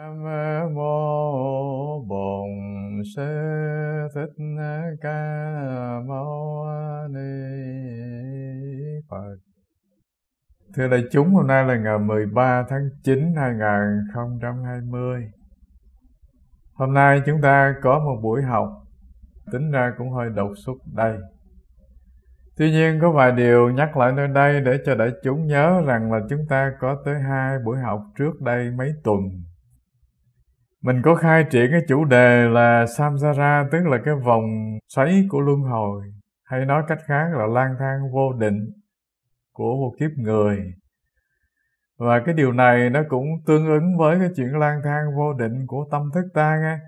Nam mô Bổn Sư Thích Ca Mâu Ni Phật. Thưa đại chúng, hôm nay là ngày 13 tháng 9 2020. Hôm nay chúng ta có một buổi học tính ra cũng hơi đột xuất đây. Tuy nhiên có vài điều nhắc lại nơi đây để cho đại chúng nhớ rằng là chúng ta có tới hai buổi học trước đây mấy tuần mình có khai triển cái chủ đề là samsara tức là cái vòng xoáy của luân hồi hay nói cách khác là lang thang vô định của một kiếp người và cái điều này nó cũng tương ứng với cái chuyện lang thang vô định của tâm thức ta nghe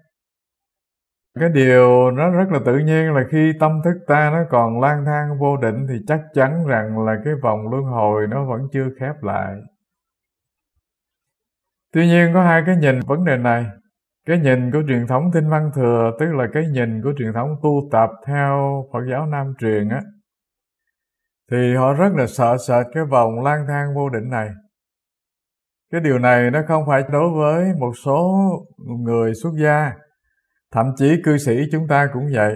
cái điều nó rất là tự nhiên là khi tâm thức ta nó còn lang thang vô định thì chắc chắn rằng là cái vòng luân hồi nó vẫn chưa khép lại tuy nhiên có hai cái nhìn vấn đề này cái nhìn của truyền thống tinh văn thừa tức là cái nhìn của truyền thống tu tập theo phật giáo nam truyền á thì họ rất là sợ sệt cái vòng lang thang vô định này cái điều này nó không phải đối với một số người xuất gia thậm chí cư sĩ chúng ta cũng vậy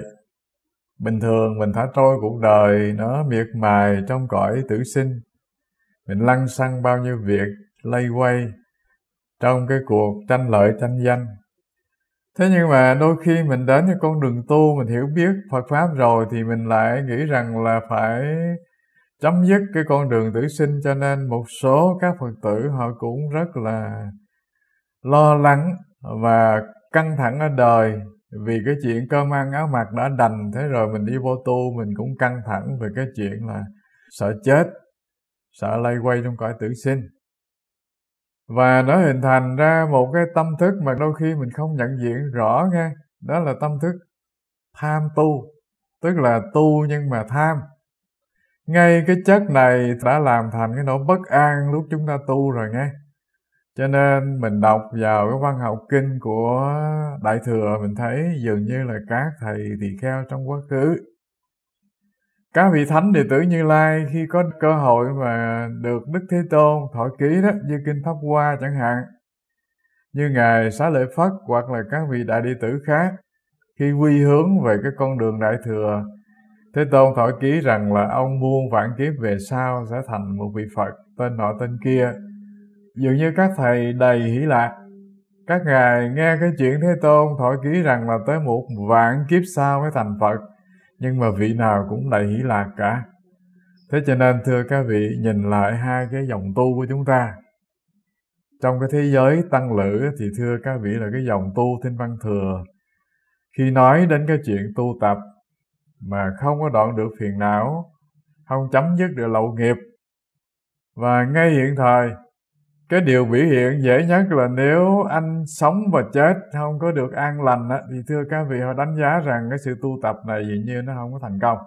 bình thường mình thả trôi cuộc đời nó miệt mài trong cõi tử sinh mình lăn xăng bao nhiêu việc lây quay trong cái cuộc tranh lợi tranh danh thế nhưng mà đôi khi mình đến cái con đường tu mình hiểu biết phật pháp rồi thì mình lại nghĩ rằng là phải chấm dứt cái con đường tử sinh cho nên một số các phật tử họ cũng rất là lo lắng và căng thẳng ở đời vì cái chuyện cơm ăn áo mặc đã đành thế rồi mình đi vô tu mình cũng căng thẳng về cái chuyện là sợ chết sợ lây quay trong cõi tử sinh và nó hình thành ra một cái tâm thức mà đôi khi mình không nhận diện rõ nghe đó là tâm thức tham tu tức là tu nhưng mà tham ngay cái chất này đã làm thành cái nỗi bất an lúc chúng ta tu rồi nghe cho nên mình đọc vào cái văn học kinh của đại thừa mình thấy dường như là các thầy tỳ kheo trong quá khứ các vị thánh đệ tử như lai khi có cơ hội mà được đức thế tôn thọ ký đó như kinh pháp hoa chẳng hạn như ngài xá lợi phất hoặc là các vị đại đệ tử khác khi quy hướng về cái con đường đại thừa thế tôn thọ ký rằng là ông muôn vạn kiếp về sau sẽ thành một vị phật tên nọ tên kia dường như các thầy đầy hỷ lạc các ngài nghe cái chuyện thế tôn thọ ký rằng là tới một vạn kiếp sau mới thành phật nhưng mà vị nào cũng lại hỷ lạc cả thế cho nên thưa các vị nhìn lại hai cái dòng tu của chúng ta trong cái thế giới tăng lữ thì thưa các vị là cái dòng tu thiên văn thừa khi nói đến cái chuyện tu tập mà không có đoạn được phiền não không chấm dứt được lậu nghiệp và ngay hiện thời cái điều biểu hiện dễ nhất là nếu anh sống và chết không có được an lành á, thì thưa các vị họ đánh giá rằng cái sự tu tập này dường như nó không có thành công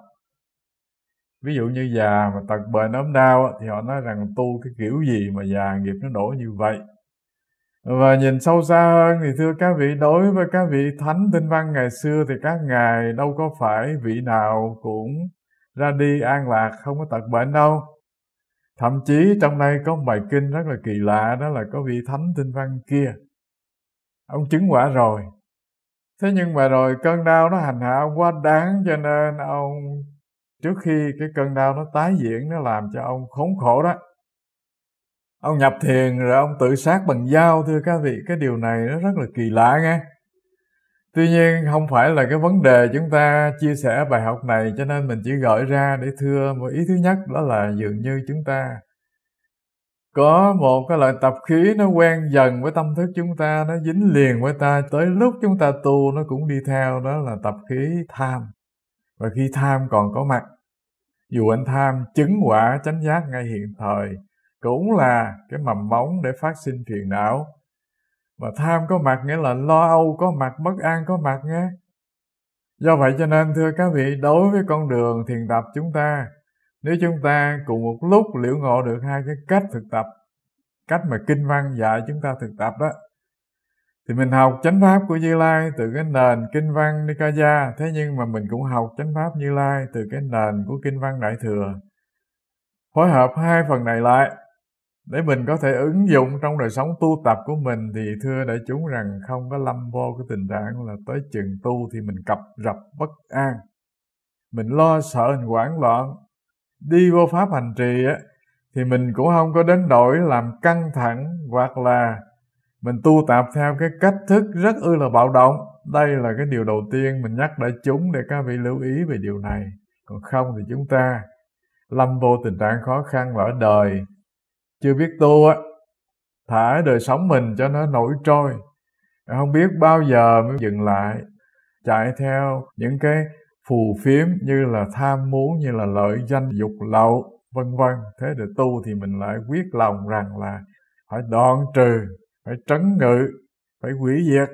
ví dụ như già mà tật bệnh ốm đau á, thì họ nói rằng tu cái kiểu gì mà già nghiệp nó đổ như vậy và nhìn sâu xa hơn thì thưa các vị đối với các vị thánh tinh văn ngày xưa thì các ngài đâu có phải vị nào cũng ra đi an lạc không có tật bệnh đâu thậm chí trong đây có một bài kinh rất là kỳ lạ đó là có vị thánh tinh văn kia ông chứng quả rồi thế nhưng mà rồi cơn đau nó hành hạ ông quá đáng cho nên ông trước khi cái cơn đau nó tái diễn nó làm cho ông khốn khổ đó ông nhập thiền rồi ông tự sát bằng dao thưa các vị cái điều này nó rất là kỳ lạ nghe tuy nhiên không phải là cái vấn đề chúng ta chia sẻ bài học này cho nên mình chỉ gợi ra để thưa một ý thứ nhất đó là dường như chúng ta có một cái loại tập khí nó quen dần với tâm thức chúng ta nó dính liền với ta tới lúc chúng ta tu nó cũng đi theo đó là tập khí tham và khi tham còn có mặt dù anh tham chứng quả chánh giác ngay hiện thời cũng là cái mầm móng để phát sinh phiền não và tham có mặt nghĩa là lo âu có mặt bất an có mặt nhé do vậy cho nên thưa các vị đối với con đường thiền tập chúng ta nếu chúng ta cùng một lúc liễu ngộ được hai cái cách thực tập cách mà kinh văn dạy chúng ta thực tập đó thì mình học chánh pháp của như lai từ cái nền kinh văn nikaya thế nhưng mà mình cũng học chánh pháp như lai từ cái nền của kinh văn đại thừa phối hợp hai phần này lại để mình có thể ứng dụng trong đời sống tu tập của mình thì thưa đại chúng rằng không có lâm vô cái tình trạng là tới chừng tu thì mình cập rập bất an mình lo sợ mình hoảng loạn đi vô pháp hành trì á thì mình cũng không có đến đổi làm căng thẳng hoặc là mình tu tập theo cái cách thức rất ư là bạo động đây là cái điều đầu tiên mình nhắc đại chúng để các vị lưu ý về điều này còn không thì chúng ta lâm vô tình trạng khó khăn và ở đời chưa biết tu á thả đời sống mình cho nó nổi trôi không biết bao giờ mới dừng lại chạy theo những cái phù phiếm như là tham muốn như là lợi danh dục lậu vân vân thế để tu thì mình lại quyết lòng rằng là phải đoạn trừ phải trấn ngự phải hủy diệt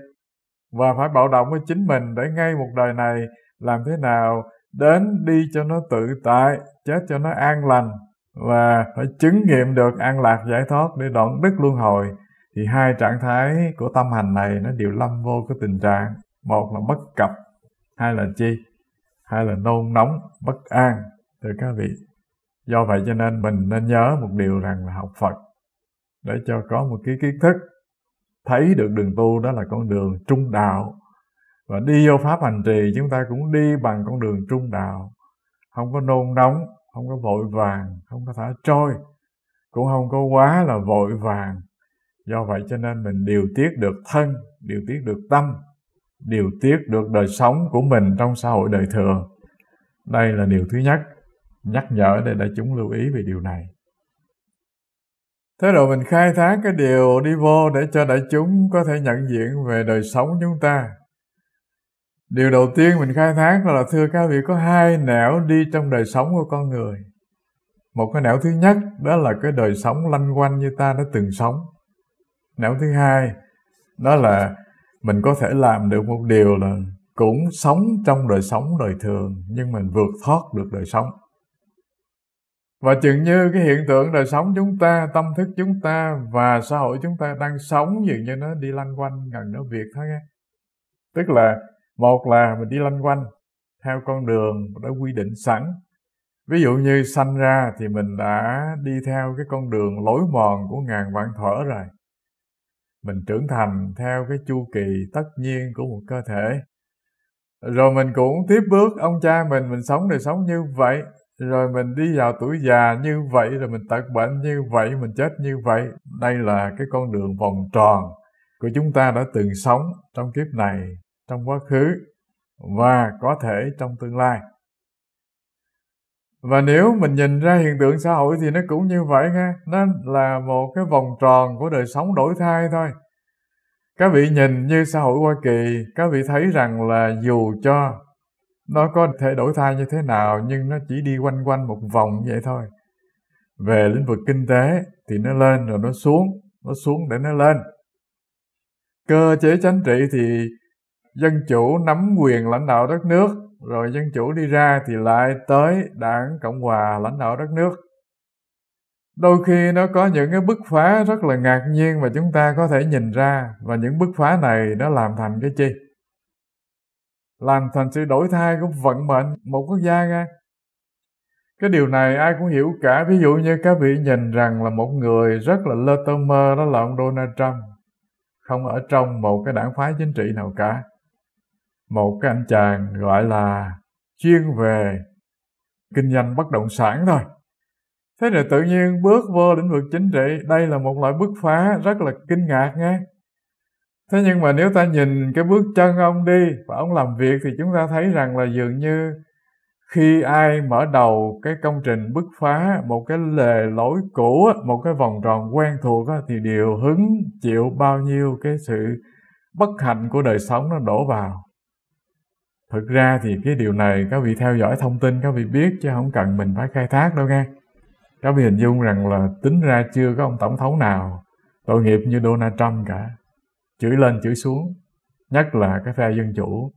và phải bạo động với chính mình để ngay một đời này làm thế nào đến đi cho nó tự tại chết cho nó an lành và phải chứng nghiệm được an lạc giải thoát để đoạn đứt luân hồi thì hai trạng thái của tâm hành này nó đều lâm vô cái tình trạng một là bất cập hai là chi hai là nôn nóng bất an thưa các vị do vậy cho nên mình nên nhớ một điều rằng là học phật để cho có một cái kiến thức thấy được đường tu đó là con đường trung đạo và đi vô pháp hành trì chúng ta cũng đi bằng con đường trung đạo không có nôn nóng không có vội vàng không có thả trôi cũng không có quá là vội vàng do vậy cho nên mình điều tiết được thân điều tiết được tâm điều tiết được đời sống của mình trong xã hội đời thường đây là điều thứ nhất nhắc nhở để đại chúng lưu ý về điều này thế rồi mình khai thác cái điều đi vô để cho đại chúng có thể nhận diện về đời sống chúng ta điều đầu tiên mình khai thác là thưa các vị có hai nẻo đi trong đời sống của con người một cái nẻo thứ nhất đó là cái đời sống lanh quanh như ta đã từng sống nẻo thứ hai đó là mình có thể làm được một điều là cũng sống trong đời sống đời thường nhưng mình vượt thoát được đời sống và chừng như cái hiện tượng đời sống chúng ta tâm thức chúng ta và xã hội chúng ta đang sống dường như nó đi lanh quanh gần nó việc thôi nghe tức là một là mình đi lanh quanh theo con đường đã quy định sẵn ví dụ như sanh ra thì mình đã đi theo cái con đường lối mòn của ngàn vạn thở rồi mình trưởng thành theo cái chu kỳ tất nhiên của một cơ thể rồi mình cũng tiếp bước ông cha mình mình sống đời sống như vậy rồi mình đi vào tuổi già như vậy rồi mình tật bệnh như vậy mình chết như vậy đây là cái con đường vòng tròn của chúng ta đã từng sống trong kiếp này trong quá khứ và có thể trong tương lai và nếu mình nhìn ra hiện tượng xã hội thì nó cũng như vậy ha nó là một cái vòng tròn của đời sống đổi thay thôi các vị nhìn như xã hội hoa kỳ các vị thấy rằng là dù cho nó có thể đổi thay như thế nào nhưng nó chỉ đi quanh quanh một vòng vậy thôi về lĩnh vực kinh tế thì nó lên rồi nó xuống nó xuống để nó lên cơ chế chính trị thì dân chủ nắm quyền lãnh đạo đất nước rồi dân chủ đi ra thì lại tới đảng cộng hòa lãnh đạo đất nước đôi khi nó có những cái bứt phá rất là ngạc nhiên mà chúng ta có thể nhìn ra và những bứt phá này nó làm thành cái chi làm thành sự đổi thay của vận mệnh một quốc gia ra cái điều này ai cũng hiểu cả ví dụ như các vị nhìn rằng là một người rất là lơ tơ mơ đó là ông donald trump không ở trong một cái đảng phái chính trị nào cả một cái anh chàng gọi là chuyên về kinh doanh bất động sản thôi thế rồi tự nhiên bước vô lĩnh vực chính trị đây là một loại bước phá rất là kinh ngạc nghe thế nhưng mà nếu ta nhìn cái bước chân ông đi và ông làm việc thì chúng ta thấy rằng là dường như khi ai mở đầu cái công trình bứt phá một cái lề lối cũ một cái vòng tròn quen thuộc thì điều hứng chịu bao nhiêu cái sự bất hạnh của đời sống nó đổ vào thực ra thì cái điều này các vị theo dõi thông tin các vị biết chứ không cần mình phải khai thác đâu nghe các vị hình dung rằng là tính ra chưa có ông tổng thống nào tội nghiệp như donald trump cả chửi lên chửi xuống nhất là cái phe dân chủ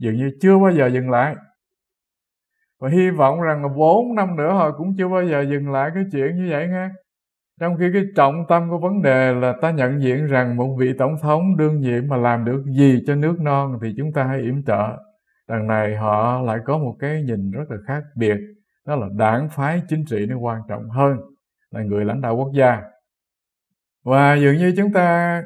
dường như chưa bao giờ dừng lại và hy vọng rằng là bốn năm nữa họ cũng chưa bao giờ dừng lại cái chuyện như vậy nghe trong khi cái trọng tâm của vấn đề là ta nhận diện rằng một vị tổng thống đương nhiệm mà làm được gì cho nước non thì chúng ta hãy yểm trợ đằng này họ lại có một cái nhìn rất là khác biệt đó là đảng phái chính trị nó quan trọng hơn là người lãnh đạo quốc gia và dường như chúng ta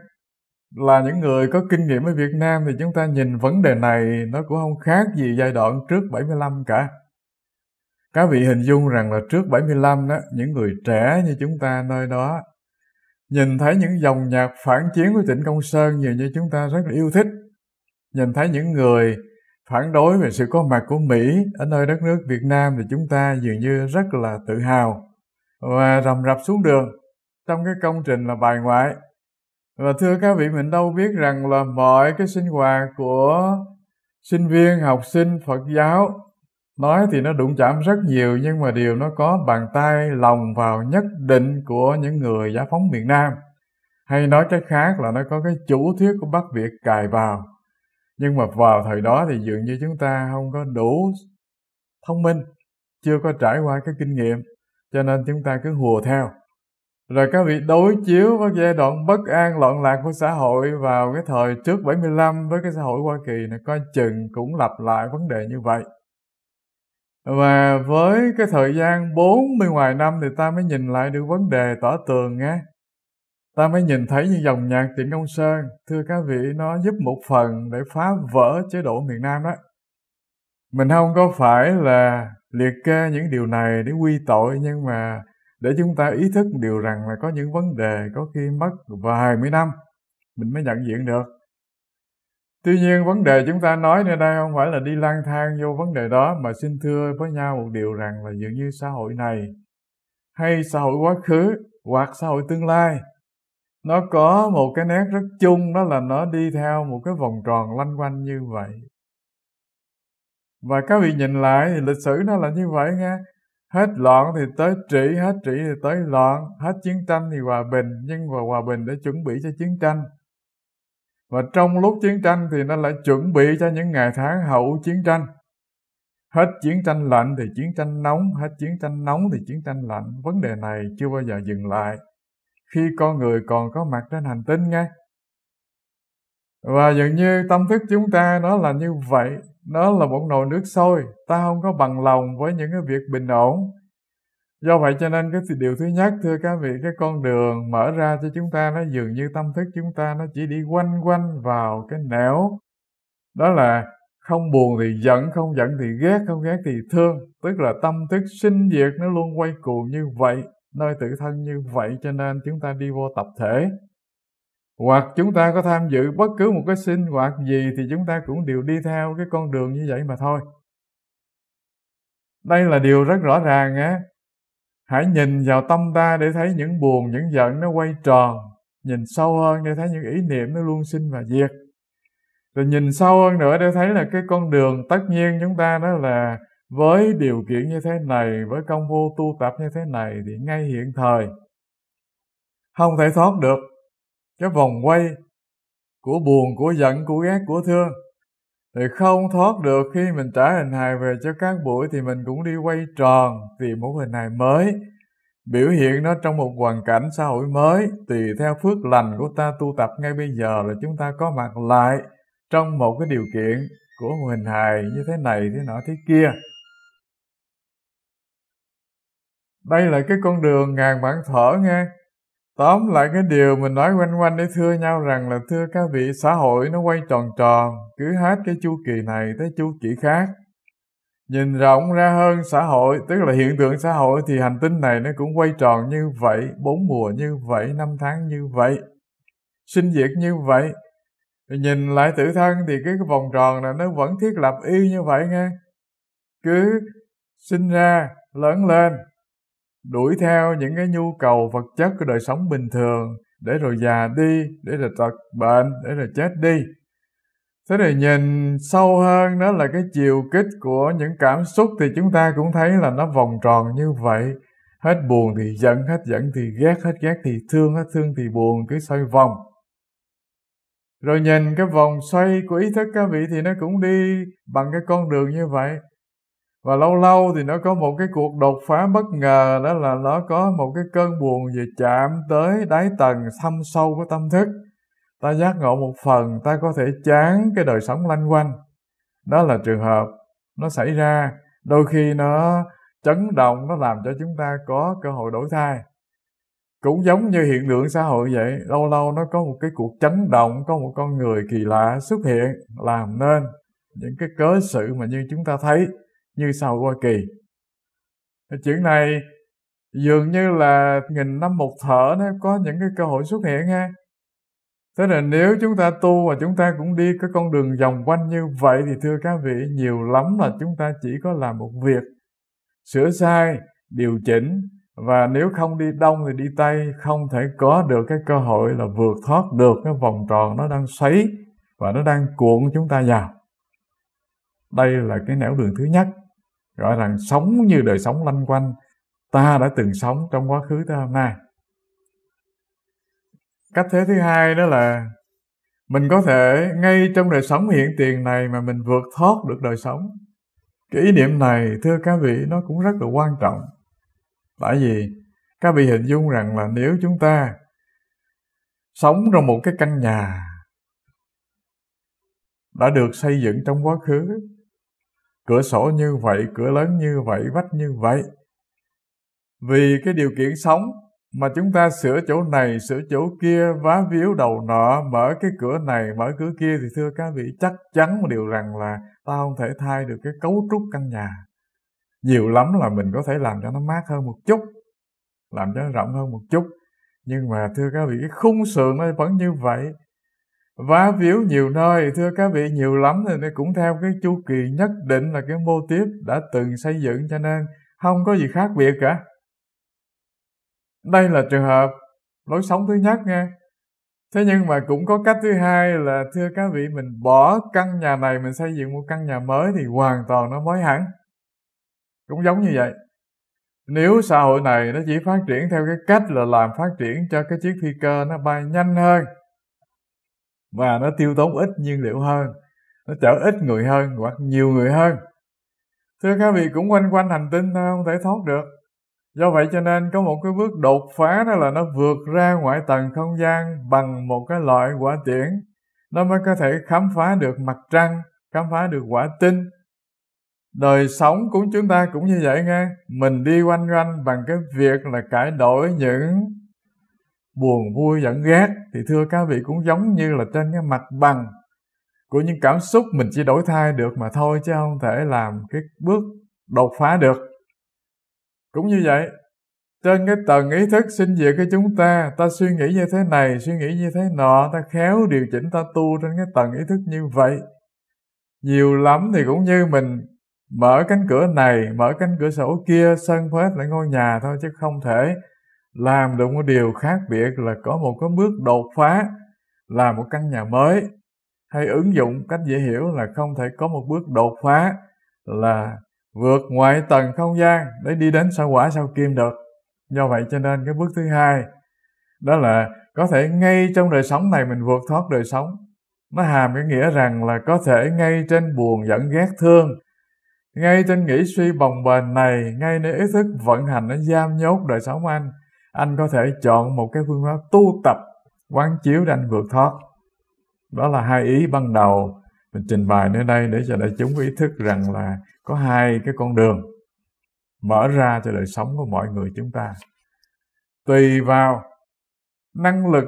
là những người có kinh nghiệm ở Việt Nam thì chúng ta nhìn vấn đề này nó cũng không khác gì giai đoạn trước 75 cả. Các vị hình dung rằng là trước 75 đó, những người trẻ như chúng ta nơi đó nhìn thấy những dòng nhạc phản chiến của Trịnh Công Sơn nhiều như chúng ta rất là yêu thích. Nhìn thấy những người phản đối về sự có mặt của Mỹ ở nơi đất nước Việt Nam thì chúng ta dường như rất là tự hào và rầm rập xuống đường trong cái công trình là bài ngoại. Và thưa các vị, mình đâu biết rằng là mọi cái sinh hoạt của sinh viên, học sinh, Phật giáo nói thì nó đụng chạm rất nhiều nhưng mà điều nó có bàn tay lòng vào nhất định của những người giải phóng miền Nam. Hay nói cách khác là nó có cái chủ thuyết của Bắc Việt cài vào nhưng mà vào thời đó thì dường như chúng ta không có đủ thông minh chưa có trải qua cái kinh nghiệm cho nên chúng ta cứ hùa theo rồi các vị đối chiếu với giai đoạn bất an loạn lạc của xã hội vào cái thời trước 75 với cái xã hội Hoa Kỳ này coi chừng cũng lặp lại vấn đề như vậy. Và với cái thời gian 40 ngoài năm thì ta mới nhìn lại được vấn đề tỏ tường nhé ta mới nhìn thấy những dòng nhạc Trịnh ông Sơn, thưa các vị, nó giúp một phần để phá vỡ chế độ miền Nam đó. Mình không có phải là liệt kê những điều này để quy tội, nhưng mà để chúng ta ý thức điều rằng là có những vấn đề có khi mất vài mươi năm mình mới nhận diện được. Tuy nhiên vấn đề chúng ta nói nơi đây không phải là đi lang thang vô vấn đề đó mà xin thưa với nhau một điều rằng là dường như xã hội này hay xã hội quá khứ hoặc xã hội tương lai nó có một cái nét rất chung đó là nó đi theo một cái vòng tròn lanh quanh như vậy và các vị nhìn lại thì lịch sử nó là như vậy nghe hết loạn thì tới trị hết trị thì tới loạn hết chiến tranh thì hòa bình nhưng mà hòa bình để chuẩn bị cho chiến tranh và trong lúc chiến tranh thì nó lại chuẩn bị cho những ngày tháng hậu chiến tranh hết chiến tranh lạnh thì chiến tranh nóng hết chiến tranh nóng thì chiến tranh lạnh vấn đề này chưa bao giờ dừng lại khi con người còn có mặt trên hành tinh nghe và dường như tâm thức chúng ta nó là như vậy nó là một nồi nước sôi ta không có bằng lòng với những cái việc bình ổn do vậy cho nên cái điều thứ nhất thưa các vị cái con đường mở ra cho chúng ta nó dường như tâm thức chúng ta nó chỉ đi quanh quanh vào cái nẻo đó là không buồn thì giận không giận thì ghét không ghét thì thương tức là tâm thức sinh diệt nó luôn quay cuồng như vậy nơi tự thân như vậy cho nên chúng ta đi vô tập thể hoặc chúng ta có tham dự bất cứ một cái sinh hoạt gì thì chúng ta cũng đều đi theo cái con đường như vậy mà thôi đây là điều rất rõ ràng á hãy nhìn vào tâm ta để thấy những buồn những giận nó quay tròn nhìn sâu hơn để thấy những ý niệm nó luôn sinh và diệt rồi nhìn sâu hơn nữa để thấy là cái con đường tất nhiên chúng ta đó là với điều kiện như thế này với công phu tu tập như thế này thì ngay hiện thời không thể thoát được cái vòng quay của buồn của giận của ghét của thương thì không thoát được khi mình trả hình hài về cho các buổi thì mình cũng đi quay tròn tìm một hình hài mới biểu hiện nó trong một hoàn cảnh xã hội mới tùy theo phước lành của ta tu tập ngay bây giờ là chúng ta có mặt lại trong một cái điều kiện của hình hài như thế này thế nọ thế kia đây là cái con đường ngàn bản thở nghe tóm lại cái điều mình nói quanh quanh để thưa nhau rằng là thưa các vị xã hội nó quay tròn tròn cứ hết cái chu kỳ này tới chu kỳ khác nhìn rộng ra hơn xã hội tức là hiện tượng xã hội thì hành tinh này nó cũng quay tròn như vậy bốn mùa như vậy năm tháng như vậy sinh diệt như vậy nhìn lại tự thân thì cái vòng tròn này nó vẫn thiết lập y như vậy nghe cứ sinh ra lớn lên đuổi theo những cái nhu cầu vật chất của đời sống bình thường để rồi già đi để rồi tật bệnh để rồi chết đi thế thì nhìn sâu hơn đó là cái chiều kích của những cảm xúc thì chúng ta cũng thấy là nó vòng tròn như vậy hết buồn thì giận hết giận thì ghét hết ghét thì thương hết thương thì buồn cứ xoay vòng rồi nhìn cái vòng xoay của ý thức các vị thì nó cũng đi bằng cái con đường như vậy và lâu lâu thì nó có một cái cuộc đột phá bất ngờ đó là nó có một cái cơn buồn về chạm tới đáy tầng thâm sâu của tâm thức ta giác ngộ một phần ta có thể chán cái đời sống lanh quanh đó là trường hợp nó xảy ra đôi khi nó chấn động nó làm cho chúng ta có cơ hội đổi thay cũng giống như hiện tượng xã hội vậy lâu lâu nó có một cái cuộc chấn động có một con người kỳ lạ xuất hiện làm nên những cái cớ sự mà như chúng ta thấy như sau Hoa Kỳ. Chuyện này dường như là nghìn năm một thở nó có những cái cơ hội xuất hiện ha. Thế là nếu chúng ta tu và chúng ta cũng đi cái con đường vòng quanh như vậy thì thưa các vị, nhiều lắm là chúng ta chỉ có làm một việc, sửa sai, điều chỉnh và nếu không đi đông thì đi tây không thể có được cái cơ hội là vượt thoát được cái vòng tròn nó đang xoáy và nó đang cuộn chúng ta vào đây là cái nẻo đường thứ nhất gọi rằng sống như đời sống lanh quanh ta đã từng sống trong quá khứ tới hôm nay cách thế thứ hai đó là mình có thể ngay trong đời sống hiện tiền này mà mình vượt thoát được đời sống cái ý niệm này thưa các vị nó cũng rất là quan trọng tại vì các vị hình dung rằng là nếu chúng ta sống trong một cái căn nhà đã được xây dựng trong quá khứ cửa sổ như vậy, cửa lớn như vậy, vách như vậy. Vì cái điều kiện sống mà chúng ta sửa chỗ này, sửa chỗ kia, vá víu đầu nọ, mở cái cửa này, mở cửa kia thì thưa các vị chắc chắn một điều rằng là ta không thể thay được cái cấu trúc căn nhà. Nhiều lắm là mình có thể làm cho nó mát hơn một chút, làm cho nó rộng hơn một chút. Nhưng mà thưa các vị, cái khung sườn nó vẫn như vậy, vá víu nhiều nơi thưa các vị nhiều lắm thì nó cũng theo cái chu kỳ nhất định là cái mô tiếp đã từng xây dựng cho nên không có gì khác biệt cả đây là trường hợp lối sống thứ nhất nghe thế nhưng mà cũng có cách thứ hai là thưa các vị mình bỏ căn nhà này mình xây dựng một căn nhà mới thì hoàn toàn nó mới hẳn cũng giống như vậy nếu xã hội này nó chỉ phát triển theo cái cách là làm phát triển cho cái chiếc phi cơ nó bay nhanh hơn và nó tiêu tốn ít nhiên liệu hơn nó chở ít người hơn hoặc nhiều người hơn thưa các vị cũng quanh quanh hành tinh thôi không thể thoát được do vậy cho nên có một cái bước đột phá đó là nó vượt ra ngoại tầng không gian bằng một cái loại quả tiễn nó mới có thể khám phá được mặt trăng khám phá được quả tinh đời sống của chúng ta cũng như vậy nghe mình đi quanh quanh bằng cái việc là cải đổi những buồn vui giận ghét thì thưa các vị cũng giống như là trên cái mặt bằng của những cảm xúc mình chỉ đổi thay được mà thôi chứ không thể làm cái bước đột phá được cũng như vậy trên cái tầng ý thức sinh diệt của chúng ta ta suy nghĩ như thế này suy nghĩ như thế nọ ta khéo điều chỉnh ta tu trên cái tầng ý thức như vậy nhiều lắm thì cũng như mình mở cánh cửa này mở cánh cửa sổ kia sân phết lại ngôi nhà thôi chứ không thể làm được một điều khác biệt là có một cái bước đột phá là một căn nhà mới hay ứng dụng cách dễ hiểu là không thể có một bước đột phá là vượt ngoại tầng không gian để đi đến sao quả sao kim được do vậy cho nên cái bước thứ hai đó là có thể ngay trong đời sống này mình vượt thoát đời sống nó hàm cái nghĩa rằng là có thể ngay trên buồn giận ghét thương ngay trên nghĩ suy bồng bềnh này ngay nơi ý thức vận hành nó giam nhốt đời sống anh anh có thể chọn một cái phương pháp tu tập quán chiếu để anh vượt thoát đó là hai ý ban đầu mình trình bày nơi đây để cho đại chúng ý thức rằng là có hai cái con đường mở ra cho đời sống của mọi người chúng ta tùy vào năng lực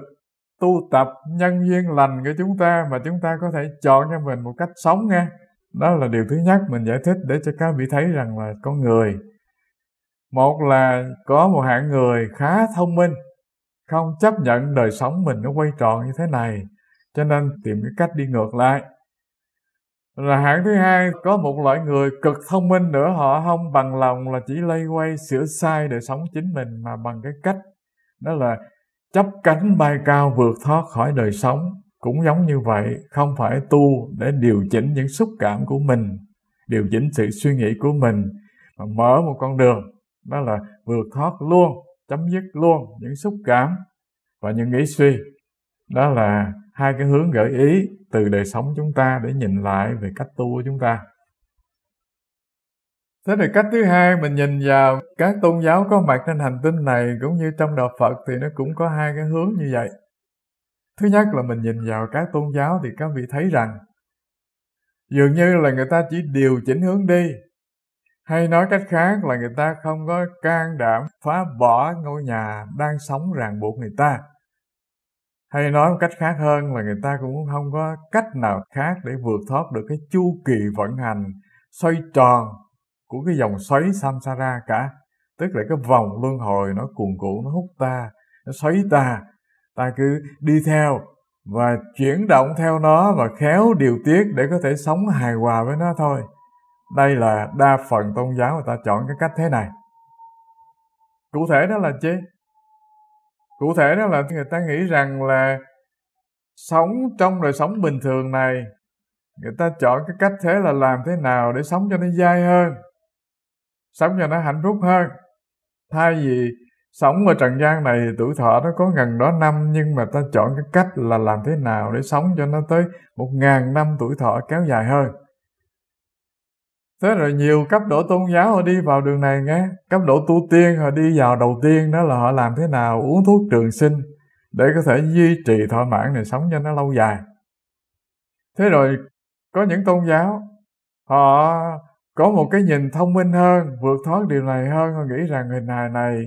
tu tập nhân duyên lành của chúng ta mà chúng ta có thể chọn cho mình một cách sống nghe đó là điều thứ nhất mình giải thích để cho các vị thấy rằng là con người một là có một hạng người khá thông minh không chấp nhận đời sống mình nó quay tròn như thế này cho nên tìm cái cách đi ngược lại là hạng thứ hai có một loại người cực thông minh nữa họ không bằng lòng là chỉ lây quay sửa sai đời sống chính mình mà bằng cái cách đó là chấp cánh bay cao vượt thoát khỏi đời sống cũng giống như vậy không phải tu để điều chỉnh những xúc cảm của mình điều chỉnh sự suy nghĩ của mình mà mở một con đường đó là vượt thoát luôn chấm dứt luôn những xúc cảm và những nghĩ suy đó là hai cái hướng gợi ý từ đời sống chúng ta để nhìn lại về cách tu của chúng ta thế thì cách thứ hai mình nhìn vào các tôn giáo có mặt trên hành tinh này cũng như trong đạo phật thì nó cũng có hai cái hướng như vậy thứ nhất là mình nhìn vào các tôn giáo thì các vị thấy rằng dường như là người ta chỉ điều chỉnh hướng đi hay nói cách khác là người ta không có can đảm phá bỏ ngôi nhà đang sống ràng buộc người ta hay nói một cách khác hơn là người ta cũng không có cách nào khác để vượt thoát được cái chu kỳ vận hành xoay tròn của cái dòng xoáy samsara cả tức là cái vòng luân hồi nó cuồn cuộn nó hút ta nó xoáy ta ta cứ đi theo và chuyển động theo nó và khéo điều tiết để có thể sống hài hòa với nó thôi đây là đa phần tôn giáo người ta chọn cái cách thế này cụ thể đó là chi cụ thể đó là người ta nghĩ rằng là sống trong đời sống bình thường này người ta chọn cái cách thế là làm thế nào để sống cho nó dai hơn sống cho nó hạnh phúc hơn thay vì sống ở trần gian này thì tuổi thọ nó có gần đó năm nhưng mà ta chọn cái cách là làm thế nào để sống cho nó tới một ngàn năm tuổi thọ kéo dài hơn thế rồi nhiều cấp độ tôn giáo họ đi vào đường này nghe cấp độ tu tiên họ đi vào đầu tiên đó là họ làm thế nào uống thuốc trường sinh để có thể duy trì thọ mãn này sống cho nó lâu dài thế rồi có những tôn giáo họ có một cái nhìn thông minh hơn vượt thoát điều này hơn họ nghĩ rằng hình hài này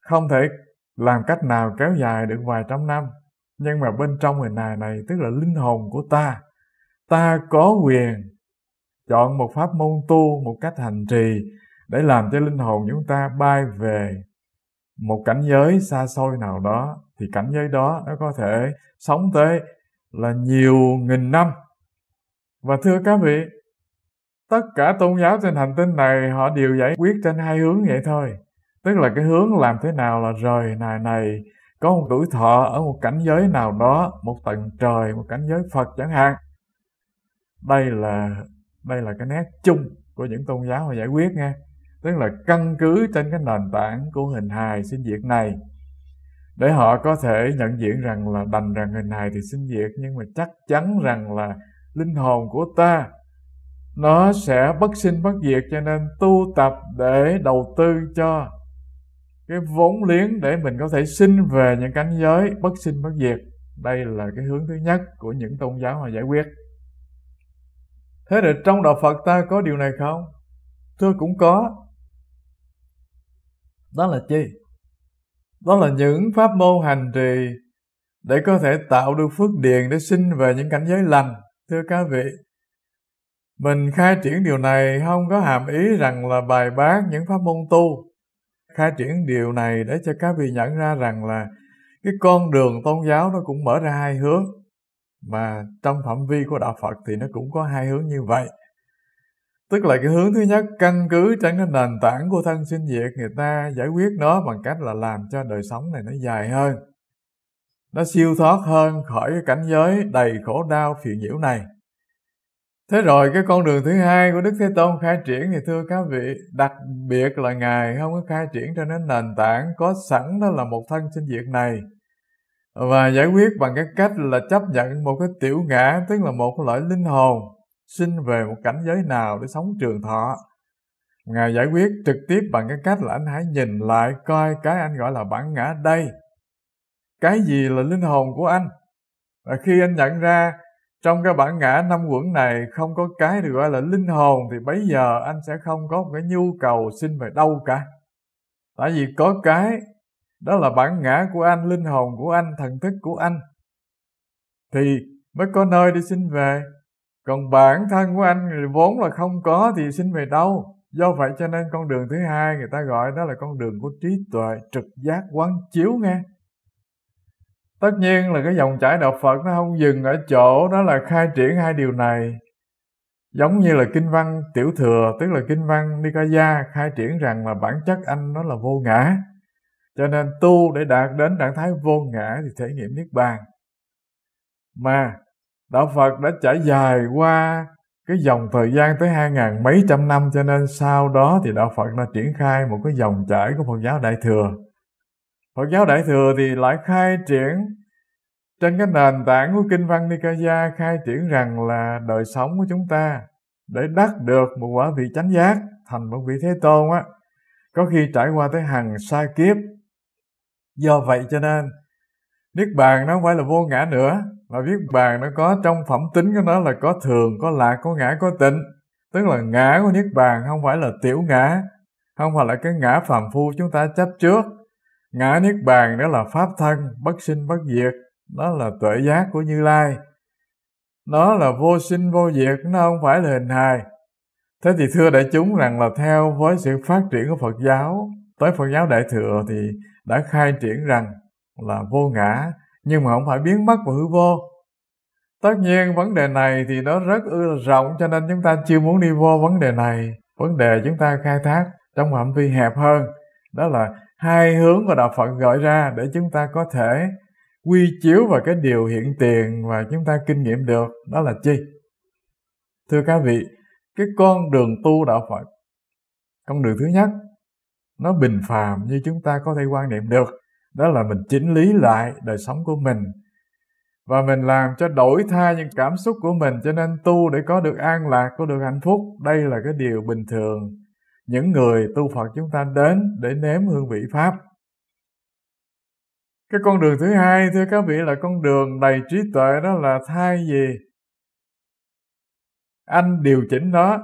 không thể làm cách nào kéo dài được vài trăm năm nhưng mà bên trong hình hài này tức là linh hồn của ta ta có quyền chọn một pháp môn tu một cách hành trì để làm cho linh hồn chúng ta bay về một cảnh giới xa xôi nào đó thì cảnh giới đó nó có thể sống tới là nhiều nghìn năm và thưa các vị tất cả tôn giáo trên hành tinh này họ đều giải quyết trên hai hướng vậy thôi tức là cái hướng làm thế nào là rời này này có một tuổi thọ ở một cảnh giới nào đó một tầng trời một cảnh giới phật chẳng hạn đây là đây là cái nét chung của những tôn giáo mà giải quyết nha tức là căn cứ trên cái nền tảng của hình hài sinh diệt này để họ có thể nhận diện rằng là đành rằng hình hài thì sinh diệt nhưng mà chắc chắn rằng là linh hồn của ta nó sẽ bất sinh bất diệt cho nên tu tập để đầu tư cho cái vốn liếng để mình có thể sinh về những cảnh giới bất sinh bất diệt đây là cái hướng thứ nhất của những tôn giáo mà giải quyết Thế rồi trong đạo Phật ta có điều này không? Thưa cũng có. Đó là chi? Đó là những pháp môn hành trì để có thể tạo được phước điền để sinh về những cảnh giới lành. Thưa các vị, mình khai triển điều này không có hàm ý rằng là bài bác những pháp môn tu. Khai triển điều này để cho các vị nhận ra rằng là cái con đường tôn giáo nó cũng mở ra hai hướng mà trong phạm vi của đạo phật thì nó cũng có hai hướng như vậy tức là cái hướng thứ nhất căn cứ trên cái nền tảng của thân sinh diệt người ta giải quyết nó bằng cách là làm cho đời sống này nó dài hơn nó siêu thoát hơn khỏi cái cảnh giới đầy khổ đau phiền nhiễu này thế rồi cái con đường thứ hai của đức thế tôn khai triển thì thưa các vị đặc biệt là ngài không có khai triển trên cái nền tảng có sẵn đó là một thân sinh diệt này và giải quyết bằng cái cách là chấp nhận một cái tiểu ngã tức là một loại linh hồn sinh về một cảnh giới nào để sống trường thọ ngài giải quyết trực tiếp bằng cái cách là anh hãy nhìn lại coi cái anh gọi là bản ngã đây cái gì là linh hồn của anh và khi anh nhận ra trong cái bản ngã năm quẩn này không có cái được gọi là linh hồn thì bây giờ anh sẽ không có một cái nhu cầu sinh về đâu cả tại vì có cái đó là bản ngã của anh linh hồn của anh thần thức của anh thì mới có nơi để xin về còn bản thân của anh vốn là không có thì xin về đâu do vậy cho nên con đường thứ hai người ta gọi đó là con đường của trí tuệ trực giác quán chiếu nghe tất nhiên là cái dòng chảy đạo phật nó không dừng ở chỗ đó là khai triển hai điều này giống như là kinh văn tiểu thừa tức là kinh văn nikaya khai triển rằng là bản chất anh nó là vô ngã cho nên tu để đạt đến trạng thái vô ngã thì thể nghiệm niết bàn mà đạo phật đã trải dài qua cái dòng thời gian tới hai ngàn mấy trăm năm cho nên sau đó thì đạo phật đã triển khai một cái dòng chảy của phật giáo đại thừa phật giáo đại thừa thì lại khai triển trên cái nền tảng của kinh văn nikaya khai triển rằng là đời sống của chúng ta để đắc được một quả vị chánh giác thành một vị thế tôn á có khi trải qua tới hàng sa kiếp do vậy cho nên niết bàn nó không phải là vô ngã nữa mà niết bàn nó có trong phẩm tính của nó là có thường có lạc có ngã có tịnh tức là ngã của niết bàn không phải là tiểu ngã không phải là cái ngã phàm phu chúng ta chấp trước ngã niết bàn đó là pháp thân bất sinh bất diệt đó là tuệ giác của như lai nó là vô sinh vô diệt nó không phải là hình hài thế thì thưa đại chúng rằng là theo với sự phát triển của phật giáo tới phật giáo đại thừa thì đã khai triển rằng là vô ngã nhưng mà không phải biến mất và hư vô tất nhiên vấn đề này thì nó rất ư rộng cho nên chúng ta chưa muốn đi vô vấn đề này vấn đề chúng ta khai thác trong phạm vi hẹp hơn đó là hai hướng mà đạo phật gợi ra để chúng ta có thể quy chiếu vào cái điều hiện tiền và chúng ta kinh nghiệm được đó là chi thưa các vị cái con đường tu đạo phật con đường thứ nhất nó bình phàm như chúng ta có thể quan niệm được đó là mình chỉnh lý lại đời sống của mình và mình làm cho đổi thay những cảm xúc của mình cho nên tu để có được an lạc có được hạnh phúc đây là cái điều bình thường những người tu phật chúng ta đến để nếm hương vị pháp cái con đường thứ hai thưa các vị là con đường đầy trí tuệ đó là thay gì anh điều chỉnh nó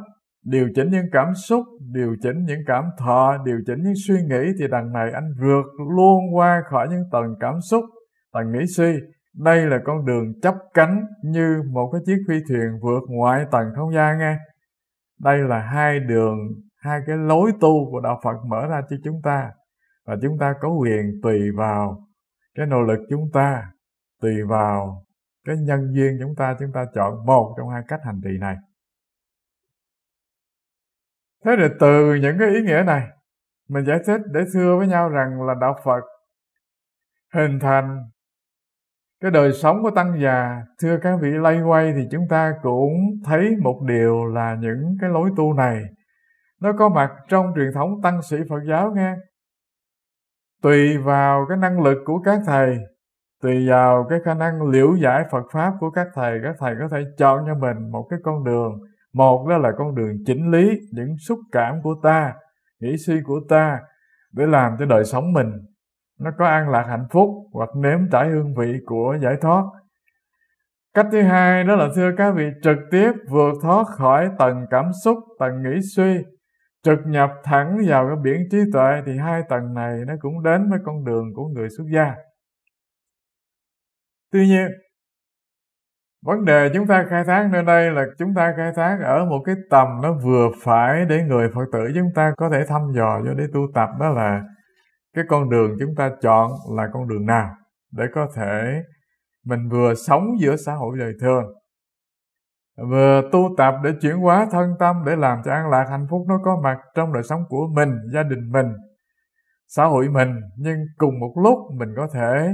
điều chỉnh những cảm xúc điều chỉnh những cảm thọ điều chỉnh những suy nghĩ thì đằng này anh vượt luôn qua khỏi những tầng cảm xúc tầng nghĩ suy đây là con đường chấp cánh như một cái chiếc phi thuyền vượt ngoại tầng không gian nghe đây là hai đường hai cái lối tu của đạo phật mở ra cho chúng ta và chúng ta có quyền tùy vào cái nỗ lực chúng ta tùy vào cái nhân duyên chúng ta chúng ta chọn một trong hai cách hành trì này thế rồi từ những cái ý nghĩa này mình giải thích để thưa với nhau rằng là đạo phật hình thành cái đời sống của tăng già thưa các vị lay quay thì chúng ta cũng thấy một điều là những cái lối tu này nó có mặt trong truyền thống tăng sĩ phật giáo nghe tùy vào cái năng lực của các thầy tùy vào cái khả năng liễu giải phật pháp của các thầy các thầy có thể chọn cho mình một cái con đường một đó là con đường chỉnh lý những xúc cảm của ta nghĩ suy của ta để làm cho đời sống mình nó có an lạc hạnh phúc hoặc nếm trải hương vị của giải thoát cách thứ hai đó là thưa các vị trực tiếp vượt thoát khỏi tầng cảm xúc tầng nghĩ suy trực nhập thẳng vào cái biển trí tuệ thì hai tầng này nó cũng đến với con đường của người xuất gia tuy nhiên vấn đề chúng ta khai thác nơi đây là chúng ta khai thác ở một cái tầm nó vừa phải để người phật tử chúng ta có thể thăm dò cho để tu tập đó là cái con đường chúng ta chọn là con đường nào để có thể mình vừa sống giữa xã hội đời thường vừa tu tập để chuyển hóa thân tâm để làm cho an lạc hạnh phúc nó có mặt trong đời sống của mình gia đình mình xã hội mình nhưng cùng một lúc mình có thể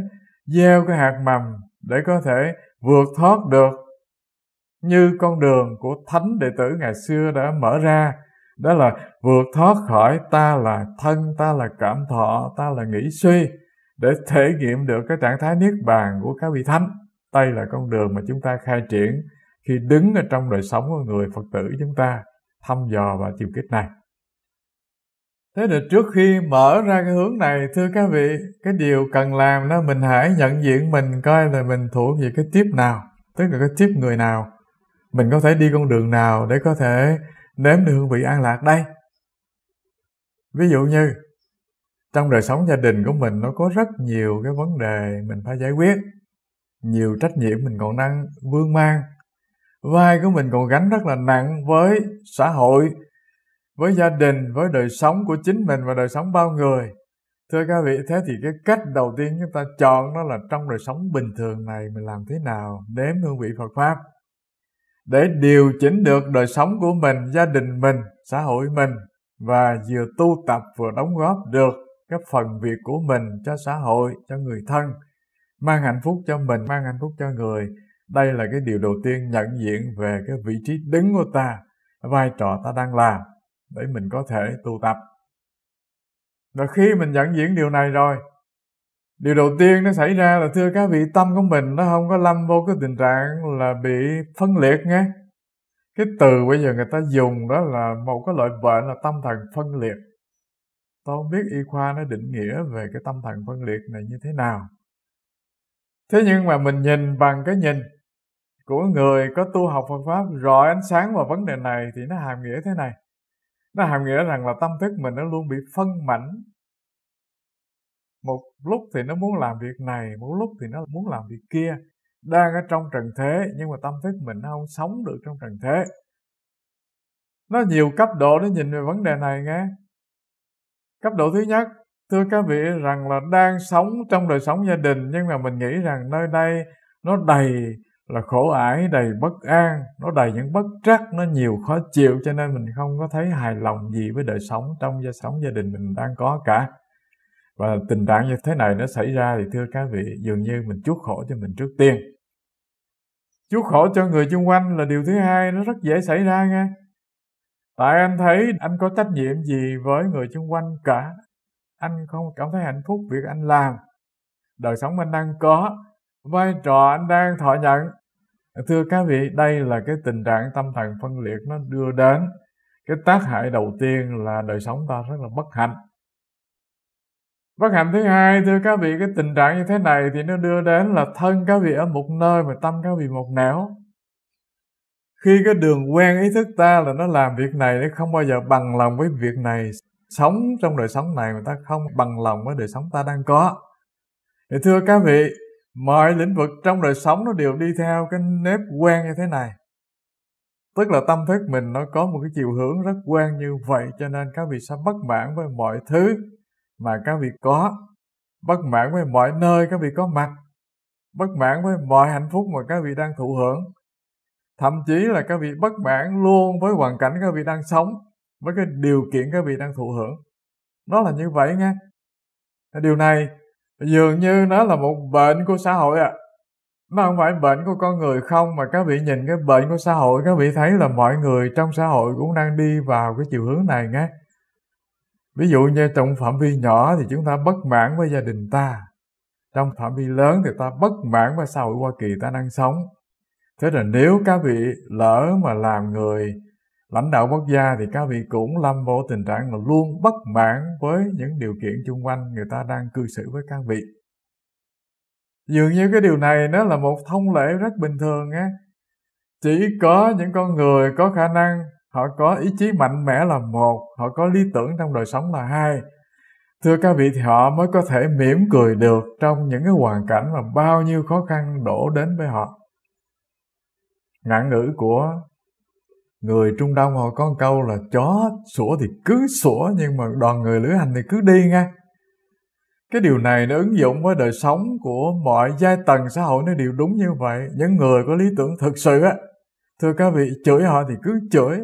gieo cái hạt mầm để có thể vượt thoát được như con đường của thánh đệ tử ngày xưa đã mở ra đó là vượt thoát khỏi ta là thân ta là cảm thọ ta là nghĩ suy để thể nghiệm được cái trạng thái niết bàn của các vị thánh đây là con đường mà chúng ta khai triển khi đứng ở trong đời sống của người phật tử chúng ta thăm dò và tìm kích này Thế thì trước khi mở ra cái hướng này, thưa các vị, cái điều cần làm đó mình hãy nhận diện mình coi là mình thuộc về cái tiếp nào, tức là cái tiếp người nào. Mình có thể đi con đường nào để có thể nếm được hương vị an lạc đây. Ví dụ như, trong đời sống gia đình của mình nó có rất nhiều cái vấn đề mình phải giải quyết. Nhiều trách nhiệm mình còn đang vương mang. Vai của mình còn gánh rất là nặng với xã hội, với gia đình với đời sống của chính mình và đời sống bao người thưa các vị thế thì cái cách đầu tiên chúng ta chọn đó là trong đời sống bình thường này mình làm thế nào đếm hương vị phật pháp để điều chỉnh được đời sống của mình gia đình mình xã hội mình và vừa tu tập vừa đóng góp được cái phần việc của mình cho xã hội cho người thân mang hạnh phúc cho mình mang hạnh phúc cho người đây là cái điều đầu tiên nhận diện về cái vị trí đứng của ta vai trò ta đang làm để mình có thể tu tập và khi mình dẫn diễn điều này rồi điều đầu tiên nó xảy ra là thưa các vị tâm của mình nó không có lâm vô cái tình trạng là bị phân liệt nghe cái từ bây giờ người ta dùng đó là một cái loại bệnh là tâm thần phân liệt tôi không biết y khoa nó định nghĩa về cái tâm thần phân liệt này như thế nào thế nhưng mà mình nhìn bằng cái nhìn của người có tu học Phật pháp rọi ánh sáng vào vấn đề này thì nó hàm nghĩa thế này nó hàm nghĩa rằng là tâm thức mình nó luôn bị phân mảnh một lúc thì nó muốn làm việc này một lúc thì nó muốn làm việc kia đang ở trong trần thế nhưng mà tâm thức mình nó không sống được trong trần thế nó nhiều cấp độ để nhìn về vấn đề này nghe cấp độ thứ nhất thưa các vị rằng là đang sống trong đời sống gia đình nhưng mà mình nghĩ rằng nơi đây nó đầy là khổ ải đầy bất an nó đầy những bất trắc nó nhiều khó chịu cho nên mình không có thấy hài lòng gì với đời sống trong gia sống gia đình mình đang có cả và tình trạng như thế này nó xảy ra thì thưa các vị dường như mình chuốc khổ cho mình trước tiên chuốc khổ cho người xung quanh là điều thứ hai nó rất dễ xảy ra nghe tại anh thấy anh có trách nhiệm gì với người xung quanh cả anh không cảm thấy hạnh phúc việc anh làm đời sống anh đang có vai trò anh đang thọ nhận Thưa các vị, đây là cái tình trạng tâm thần phân liệt nó đưa đến cái tác hại đầu tiên là đời sống ta rất là bất hạnh. Bất hạnh thứ hai, thưa các vị, cái tình trạng như thế này thì nó đưa đến là thân các vị ở một nơi mà tâm các vị một nẻo. Khi cái đường quen ý thức ta là nó làm việc này nó không bao giờ bằng lòng với việc này. Sống trong đời sống này mà ta không bằng lòng với đời sống ta đang có. Thì thưa các vị, mọi lĩnh vực trong đời sống nó đều đi theo cái nếp quen như thế này tức là tâm thức mình nó có một cái chiều hướng rất quen như vậy cho nên các vị sẽ bất mãn với mọi thứ mà các vị có bất mãn với mọi nơi các vị có mặt bất mãn với mọi hạnh phúc mà các vị đang thụ hưởng thậm chí là các vị bất mãn luôn với hoàn cảnh các vị đang sống với cái điều kiện các vị đang thụ hưởng nó là như vậy nghe điều này Dường như nó là một bệnh của xã hội ạ. À. Nó không phải bệnh của con người không mà các vị nhìn cái bệnh của xã hội, các vị thấy là mọi người trong xã hội cũng đang đi vào cái chiều hướng này nghe. Ví dụ như trong phạm vi nhỏ thì chúng ta bất mãn với gia đình ta. Trong phạm vi lớn thì ta bất mãn với xã hội Hoa Kỳ ta đang sống. Thế là nếu các vị lỡ mà làm người lãnh đạo quốc gia thì các vị cũng lâm vô tình trạng là luôn bất mãn với những điều kiện chung quanh người ta đang cư xử với các vị dường như cái điều này nó là một thông lệ rất bình thường á chỉ có những con người có khả năng họ có ý chí mạnh mẽ là một họ có lý tưởng trong đời sống là hai thưa các vị thì họ mới có thể mỉm cười được trong những cái hoàn cảnh mà bao nhiêu khó khăn đổ đến với họ ngạn ngữ của người trung đông họ có câu là chó sủa thì cứ sủa nhưng mà đoàn người lữ hành thì cứ đi nha cái điều này nó ứng dụng với đời sống của mọi giai tầng xã hội nó đều đúng như vậy những người có lý tưởng thực sự á thưa các vị chửi họ thì cứ chửi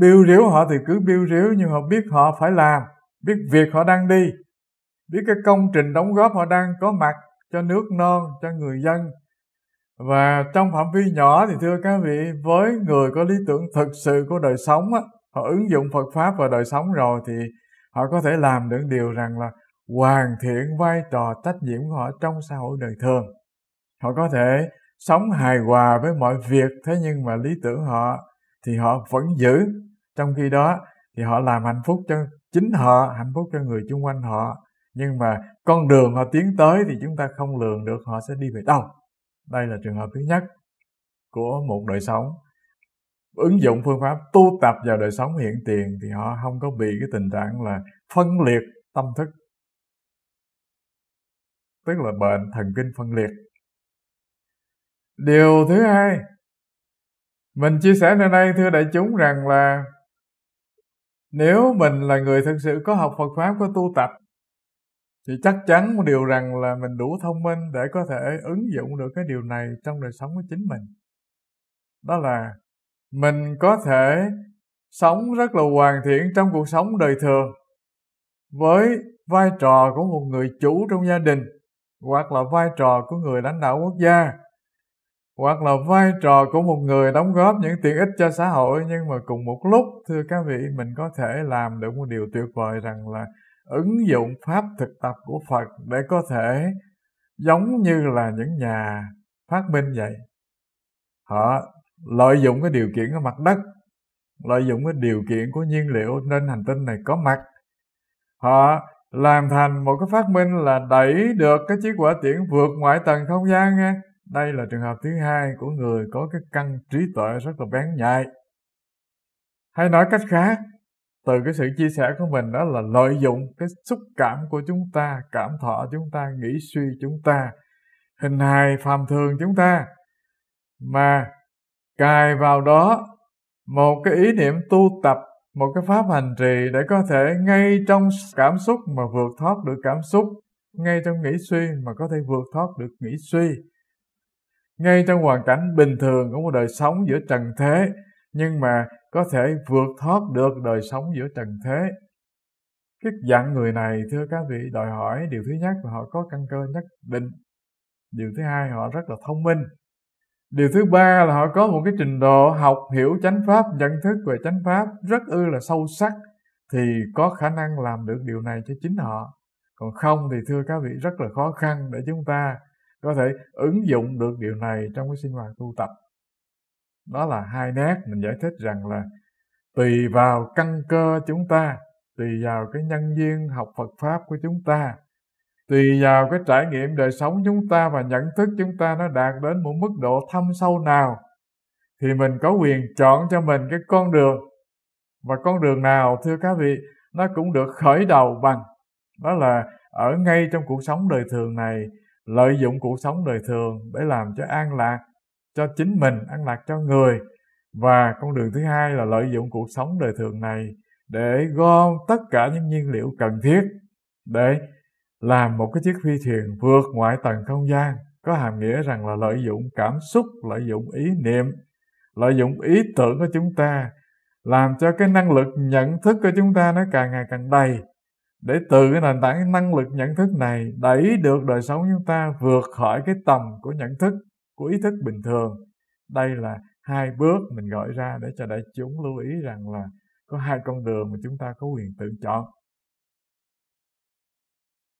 biêu riếu họ thì cứ biêu riếu nhưng họ biết họ phải làm biết việc họ đang đi biết cái công trình đóng góp họ đang có mặt cho nước non cho người dân và trong phạm vi nhỏ thì thưa các vị với người có lý tưởng thực sự của đời sống á, họ ứng dụng phật pháp vào đời sống rồi thì họ có thể làm được điều rằng là hoàn thiện vai trò trách nhiệm của họ trong xã hội đời thường họ có thể sống hài hòa với mọi việc thế nhưng mà lý tưởng họ thì họ vẫn giữ trong khi đó thì họ làm hạnh phúc cho chính họ hạnh phúc cho người chung quanh họ nhưng mà con đường họ tiến tới thì chúng ta không lường được họ sẽ đi về đâu đây là trường hợp thứ nhất của một đời sống. Ứng dụng phương pháp tu tập vào đời sống hiện tiền thì họ không có bị cái tình trạng là phân liệt tâm thức. Tức là bệnh thần kinh phân liệt. Điều thứ hai, mình chia sẻ nơi đây thưa đại chúng rằng là nếu mình là người thực sự có học Phật Pháp, có tu tập thì chắc chắn một điều rằng là mình đủ thông minh để có thể ứng dụng được cái điều này trong đời sống của chính mình đó là mình có thể sống rất là hoàn thiện trong cuộc sống đời thường với vai trò của một người chủ trong gia đình hoặc là vai trò của người lãnh đạo quốc gia hoặc là vai trò của một người đóng góp những tiện ích cho xã hội nhưng mà cùng một lúc thưa các vị mình có thể làm được một điều tuyệt vời rằng là ứng dụng pháp thực tập của Phật để có thể giống như là những nhà phát minh vậy. Họ lợi dụng cái điều kiện của mặt đất, lợi dụng cái điều kiện của nhiên liệu trên hành tinh này có mặt. Họ làm thành một cái phát minh là đẩy được cái chiếc quả tiễn vượt ngoại tầng không gian nghe. Đây là trường hợp thứ hai của người có cái căn trí tuệ rất là bén nhạy. Hay nói cách khác, từ cái sự chia sẻ của mình đó là lợi dụng cái xúc cảm của chúng ta cảm thọ chúng ta nghĩ suy chúng ta hình hài phàm thường chúng ta mà cài vào đó một cái ý niệm tu tập một cái pháp hành trì để có thể ngay trong cảm xúc mà vượt thoát được cảm xúc ngay trong nghĩ suy mà có thể vượt thoát được nghĩ suy ngay trong hoàn cảnh bình thường của một đời sống giữa trần thế nhưng mà có thể vượt thoát được đời sống giữa trần thế cái dạng người này thưa các vị đòi hỏi điều thứ nhất là họ có căn cơ nhất định điều thứ hai họ rất là thông minh điều thứ ba là họ có một cái trình độ học hiểu chánh pháp nhận thức về chánh pháp rất ư là sâu sắc thì có khả năng làm được điều này cho chính họ còn không thì thưa các vị rất là khó khăn để chúng ta có thể ứng dụng được điều này trong cái sinh hoạt tu tập nó là hai nét mình giải thích rằng là tùy vào căn cơ chúng ta tùy vào cái nhân duyên học phật pháp của chúng ta tùy vào cái trải nghiệm đời sống chúng ta và nhận thức chúng ta nó đạt đến một mức độ thâm sâu nào thì mình có quyền chọn cho mình cái con đường và con đường nào thưa các vị nó cũng được khởi đầu bằng đó là ở ngay trong cuộc sống đời thường này lợi dụng cuộc sống đời thường để làm cho an lạc cho chính mình an lạc cho người và con đường thứ hai là lợi dụng cuộc sống đời thường này để gom tất cả những nhiên liệu cần thiết để làm một cái chiếc phi thuyền vượt ngoại tầng không gian có hàm nghĩa rằng là lợi dụng cảm xúc lợi dụng ý niệm lợi dụng ý tưởng của chúng ta làm cho cái năng lực nhận thức của chúng ta nó càng ngày càng đầy để từ cái nền tảng năng lực nhận thức này đẩy được đời sống chúng ta vượt khỏi cái tầm của nhận thức của ý thức bình thường đây là hai bước mình gọi ra để cho đại chúng lưu ý rằng là có hai con đường mà chúng ta có quyền tự chọn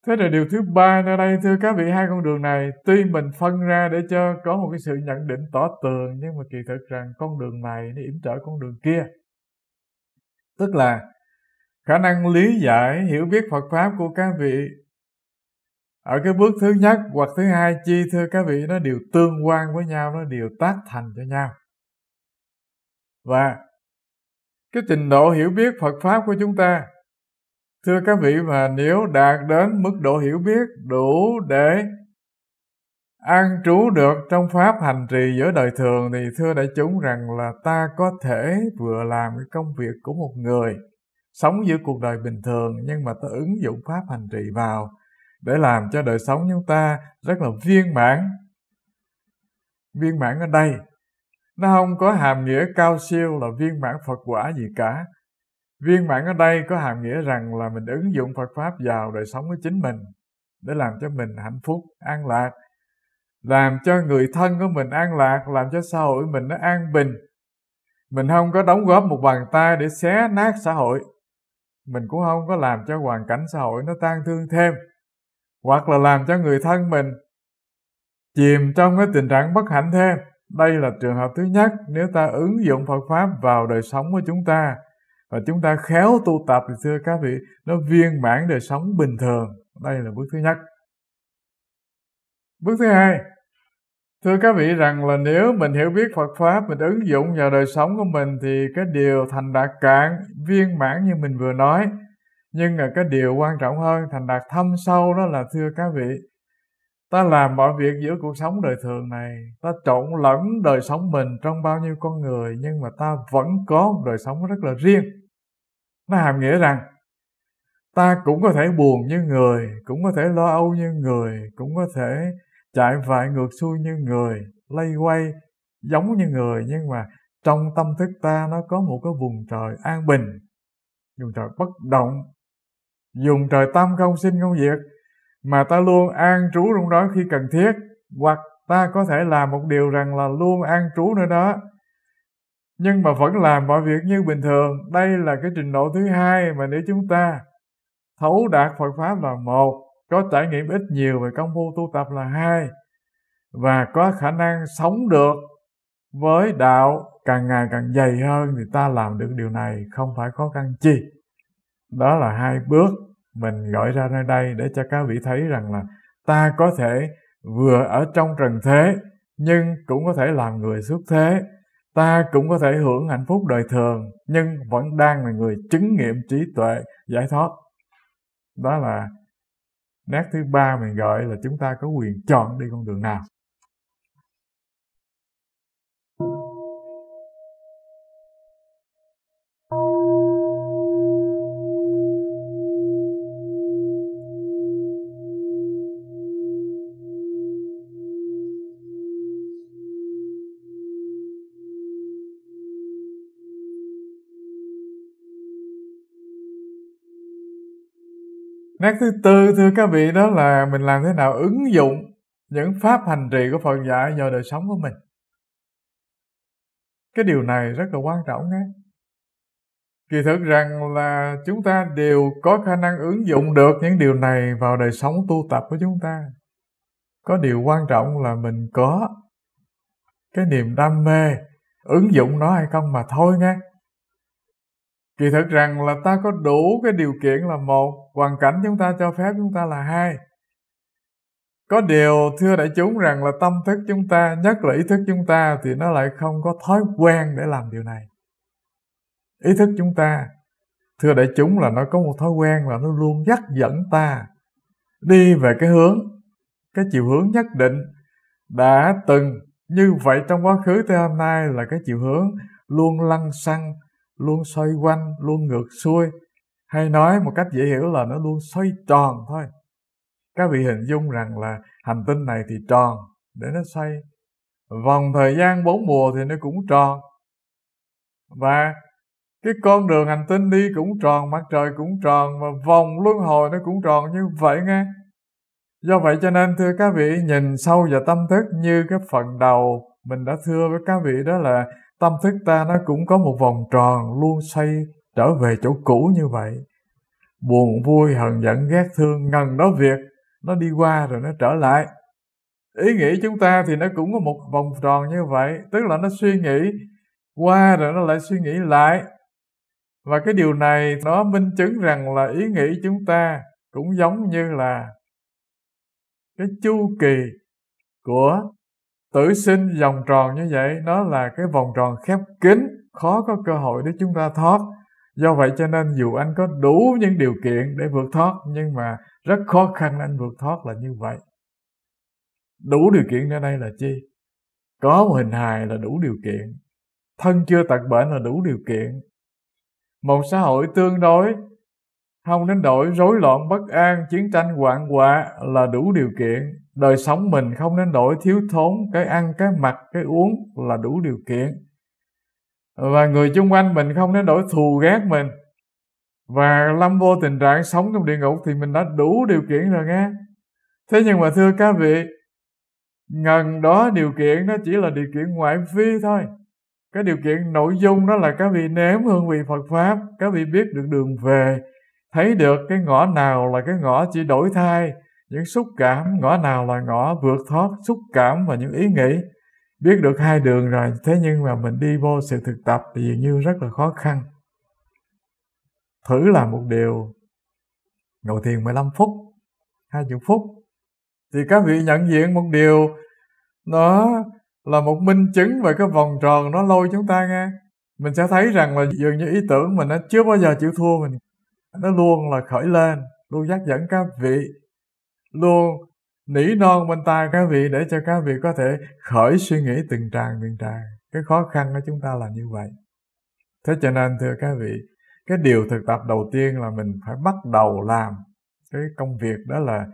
thế rồi điều thứ ba nơi đây thưa các vị hai con đường này tuy mình phân ra để cho có một cái sự nhận định tỏ tường nhưng mà kỳ thực rằng con đường này nó yểm trở con đường kia tức là khả năng lý giải hiểu biết phật pháp của các vị ở cái bước thứ nhất hoặc thứ hai chi thưa các vị nó đều tương quan với nhau nó đều tác thành cho nhau và cái trình độ hiểu biết phật pháp của chúng ta thưa các vị mà nếu đạt đến mức độ hiểu biết đủ để an trú được trong pháp hành trì giữa đời thường thì thưa đại chúng rằng là ta có thể vừa làm cái công việc của một người sống giữa cuộc đời bình thường nhưng mà ta ứng dụng pháp hành trì vào để làm cho đời sống chúng ta rất là viên mãn viên mãn ở đây nó không có hàm nghĩa cao siêu là viên mãn phật quả gì cả viên mãn ở đây có hàm nghĩa rằng là mình ứng dụng phật pháp vào đời sống của chính mình để làm cho mình hạnh phúc an lạc làm cho người thân của mình an lạc làm cho xã hội mình nó an bình mình không có đóng góp một bàn tay để xé nát xã hội mình cũng không có làm cho hoàn cảnh xã hội nó tan thương thêm hoặc là làm cho người thân mình chìm trong cái tình trạng bất hạnh thêm. Đây là trường hợp thứ nhất nếu ta ứng dụng Phật Pháp vào đời sống của chúng ta và chúng ta khéo tu tập thì thưa các vị nó viên mãn đời sống bình thường. Đây là bước thứ nhất. Bước thứ hai, thưa các vị rằng là nếu mình hiểu biết Phật Pháp, mình ứng dụng vào đời sống của mình thì cái điều thành đạt cạn, viên mãn như mình vừa nói nhưng mà cái điều quan trọng hơn thành đạt thâm sâu đó là thưa các vị ta làm mọi việc giữa cuộc sống đời thường này ta trộn lẫn đời sống mình trong bao nhiêu con người nhưng mà ta vẫn có một đời sống rất là riêng nó hàm nghĩa rằng ta cũng có thể buồn như người cũng có thể lo âu như người cũng có thể chạy vại ngược xuôi như người lây quay giống như người nhưng mà trong tâm thức ta nó có một cái vùng trời an bình vùng trời bất động dùng trời tâm công sinh công việc mà ta luôn an trú trong đó khi cần thiết hoặc ta có thể làm một điều rằng là luôn an trú nơi đó nhưng mà vẫn làm mọi việc như bình thường đây là cái trình độ thứ hai mà nếu chúng ta thấu đạt Phật pháp là một có trải nghiệm ít nhiều về công phu tu tập là hai và có khả năng sống được với đạo càng ngày càng dày hơn thì ta làm được điều này không phải khó khăn chi đó là hai bước mình gọi ra nơi đây để cho các vị thấy rằng là ta có thể vừa ở trong trần thế nhưng cũng có thể làm người xuất thế ta cũng có thể hưởng hạnh phúc đời thường nhưng vẫn đang là người chứng nghiệm trí tuệ giải thoát đó là nét thứ ba mình gọi là chúng ta có quyền chọn đi con đường nào nét thứ tư thưa các vị đó là mình làm thế nào ứng dụng những pháp hành trì của phật dạy vào đời sống của mình cái điều này rất là quan trọng nhé kỳ thực rằng là chúng ta đều có khả năng ứng dụng được những điều này vào đời sống tu tập của chúng ta có điều quan trọng là mình có cái niềm đam mê ứng dụng nó hay không mà thôi nghe Kỳ thực rằng là ta có đủ cái điều kiện là một, hoàn cảnh chúng ta cho phép chúng ta là hai. Có điều thưa đại chúng rằng là tâm thức chúng ta, nhất là ý thức chúng ta thì nó lại không có thói quen để làm điều này. Ý thức chúng ta, thưa đại chúng là nó có một thói quen là nó luôn dắt dẫn ta đi về cái hướng, cái chiều hướng nhất định đã từng như vậy trong quá khứ tới hôm nay là cái chiều hướng luôn lăn xăng luôn xoay quanh luôn ngược xuôi hay nói một cách dễ hiểu là nó luôn xoay tròn thôi các vị hình dung rằng là hành tinh này thì tròn để nó xoay vòng thời gian bốn mùa thì nó cũng tròn và cái con đường hành tinh đi cũng tròn mặt trời cũng tròn mà vòng luân hồi nó cũng tròn như vậy nghe do vậy cho nên thưa các vị nhìn sâu vào tâm thức như cái phần đầu mình đã thưa với các vị đó là tâm thức ta nó cũng có một vòng tròn luôn xoay trở về chỗ cũ như vậy buồn vui hận giận ghét thương ngần đó việc nó đi qua rồi nó trở lại ý nghĩ chúng ta thì nó cũng có một vòng tròn như vậy tức là nó suy nghĩ qua rồi nó lại suy nghĩ lại và cái điều này nó minh chứng rằng là ý nghĩ chúng ta cũng giống như là cái chu kỳ của tử sinh vòng tròn như vậy nó là cái vòng tròn khép kín khó có cơ hội để chúng ta thoát do vậy cho nên dù anh có đủ những điều kiện để vượt thoát nhưng mà rất khó khăn anh vượt thoát là như vậy đủ điều kiện ở đây là chi có một hình hài là đủ điều kiện thân chưa tật bệnh là đủ điều kiện một xã hội tương đối không đến đổi rối loạn bất an chiến tranh hoạn quạ là đủ điều kiện đời sống mình không nên đổi thiếu thốn cái ăn cái mặc cái uống là đủ điều kiện và người chung quanh mình không nên đổi thù ghét mình và lâm vô tình trạng sống trong địa ngục thì mình đã đủ điều kiện rồi nghe thế nhưng mà thưa các vị ngần đó điều kiện nó chỉ là điều kiện ngoại vi thôi cái điều kiện nội dung đó là các vị nếm hương vị Phật Pháp, các vị biết được đường về, thấy được cái ngõ nào là cái ngõ chỉ đổi thay, những xúc cảm ngõ nào là ngõ vượt thoát xúc cảm và những ý nghĩ biết được hai đường rồi thế nhưng mà mình đi vô sự thực tập thì dường như rất là khó khăn thử làm một điều ngồi thiền 15 phút hai chục phút thì các vị nhận diện một điều nó là một minh chứng về cái vòng tròn nó lôi chúng ta nghe mình sẽ thấy rằng là dường như ý tưởng mình nó chưa bao giờ chịu thua mình nó luôn là khởi lên luôn dắt dẫn các vị luôn nỉ non bên tai các vị để cho các vị có thể khởi suy nghĩ từng tràng từng tràng cái khó khăn của chúng ta là như vậy thế cho nên thưa các vị cái điều thực tập đầu tiên là mình phải bắt đầu làm cái công việc đó là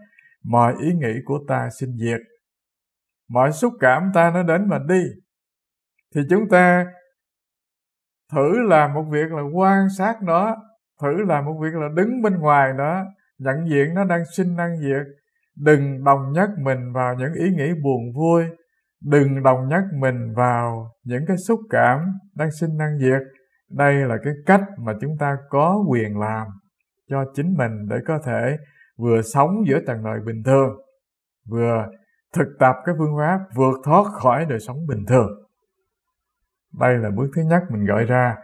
mọi ý nghĩ của ta xin diệt mọi xúc cảm ta nó đến mà đi thì chúng ta thử làm một việc là quan sát nó thử làm một việc là đứng bên ngoài nó nhận diện nó đang sinh đang diệt đừng đồng nhất mình vào những ý nghĩ buồn vui đừng đồng nhất mình vào những cái xúc cảm đang sinh năng diệt đây là cái cách mà chúng ta có quyền làm cho chính mình để có thể vừa sống giữa tầng đời bình thường vừa thực tập cái phương pháp vượt thoát khỏi đời sống bình thường đây là bước thứ nhất mình gợi ra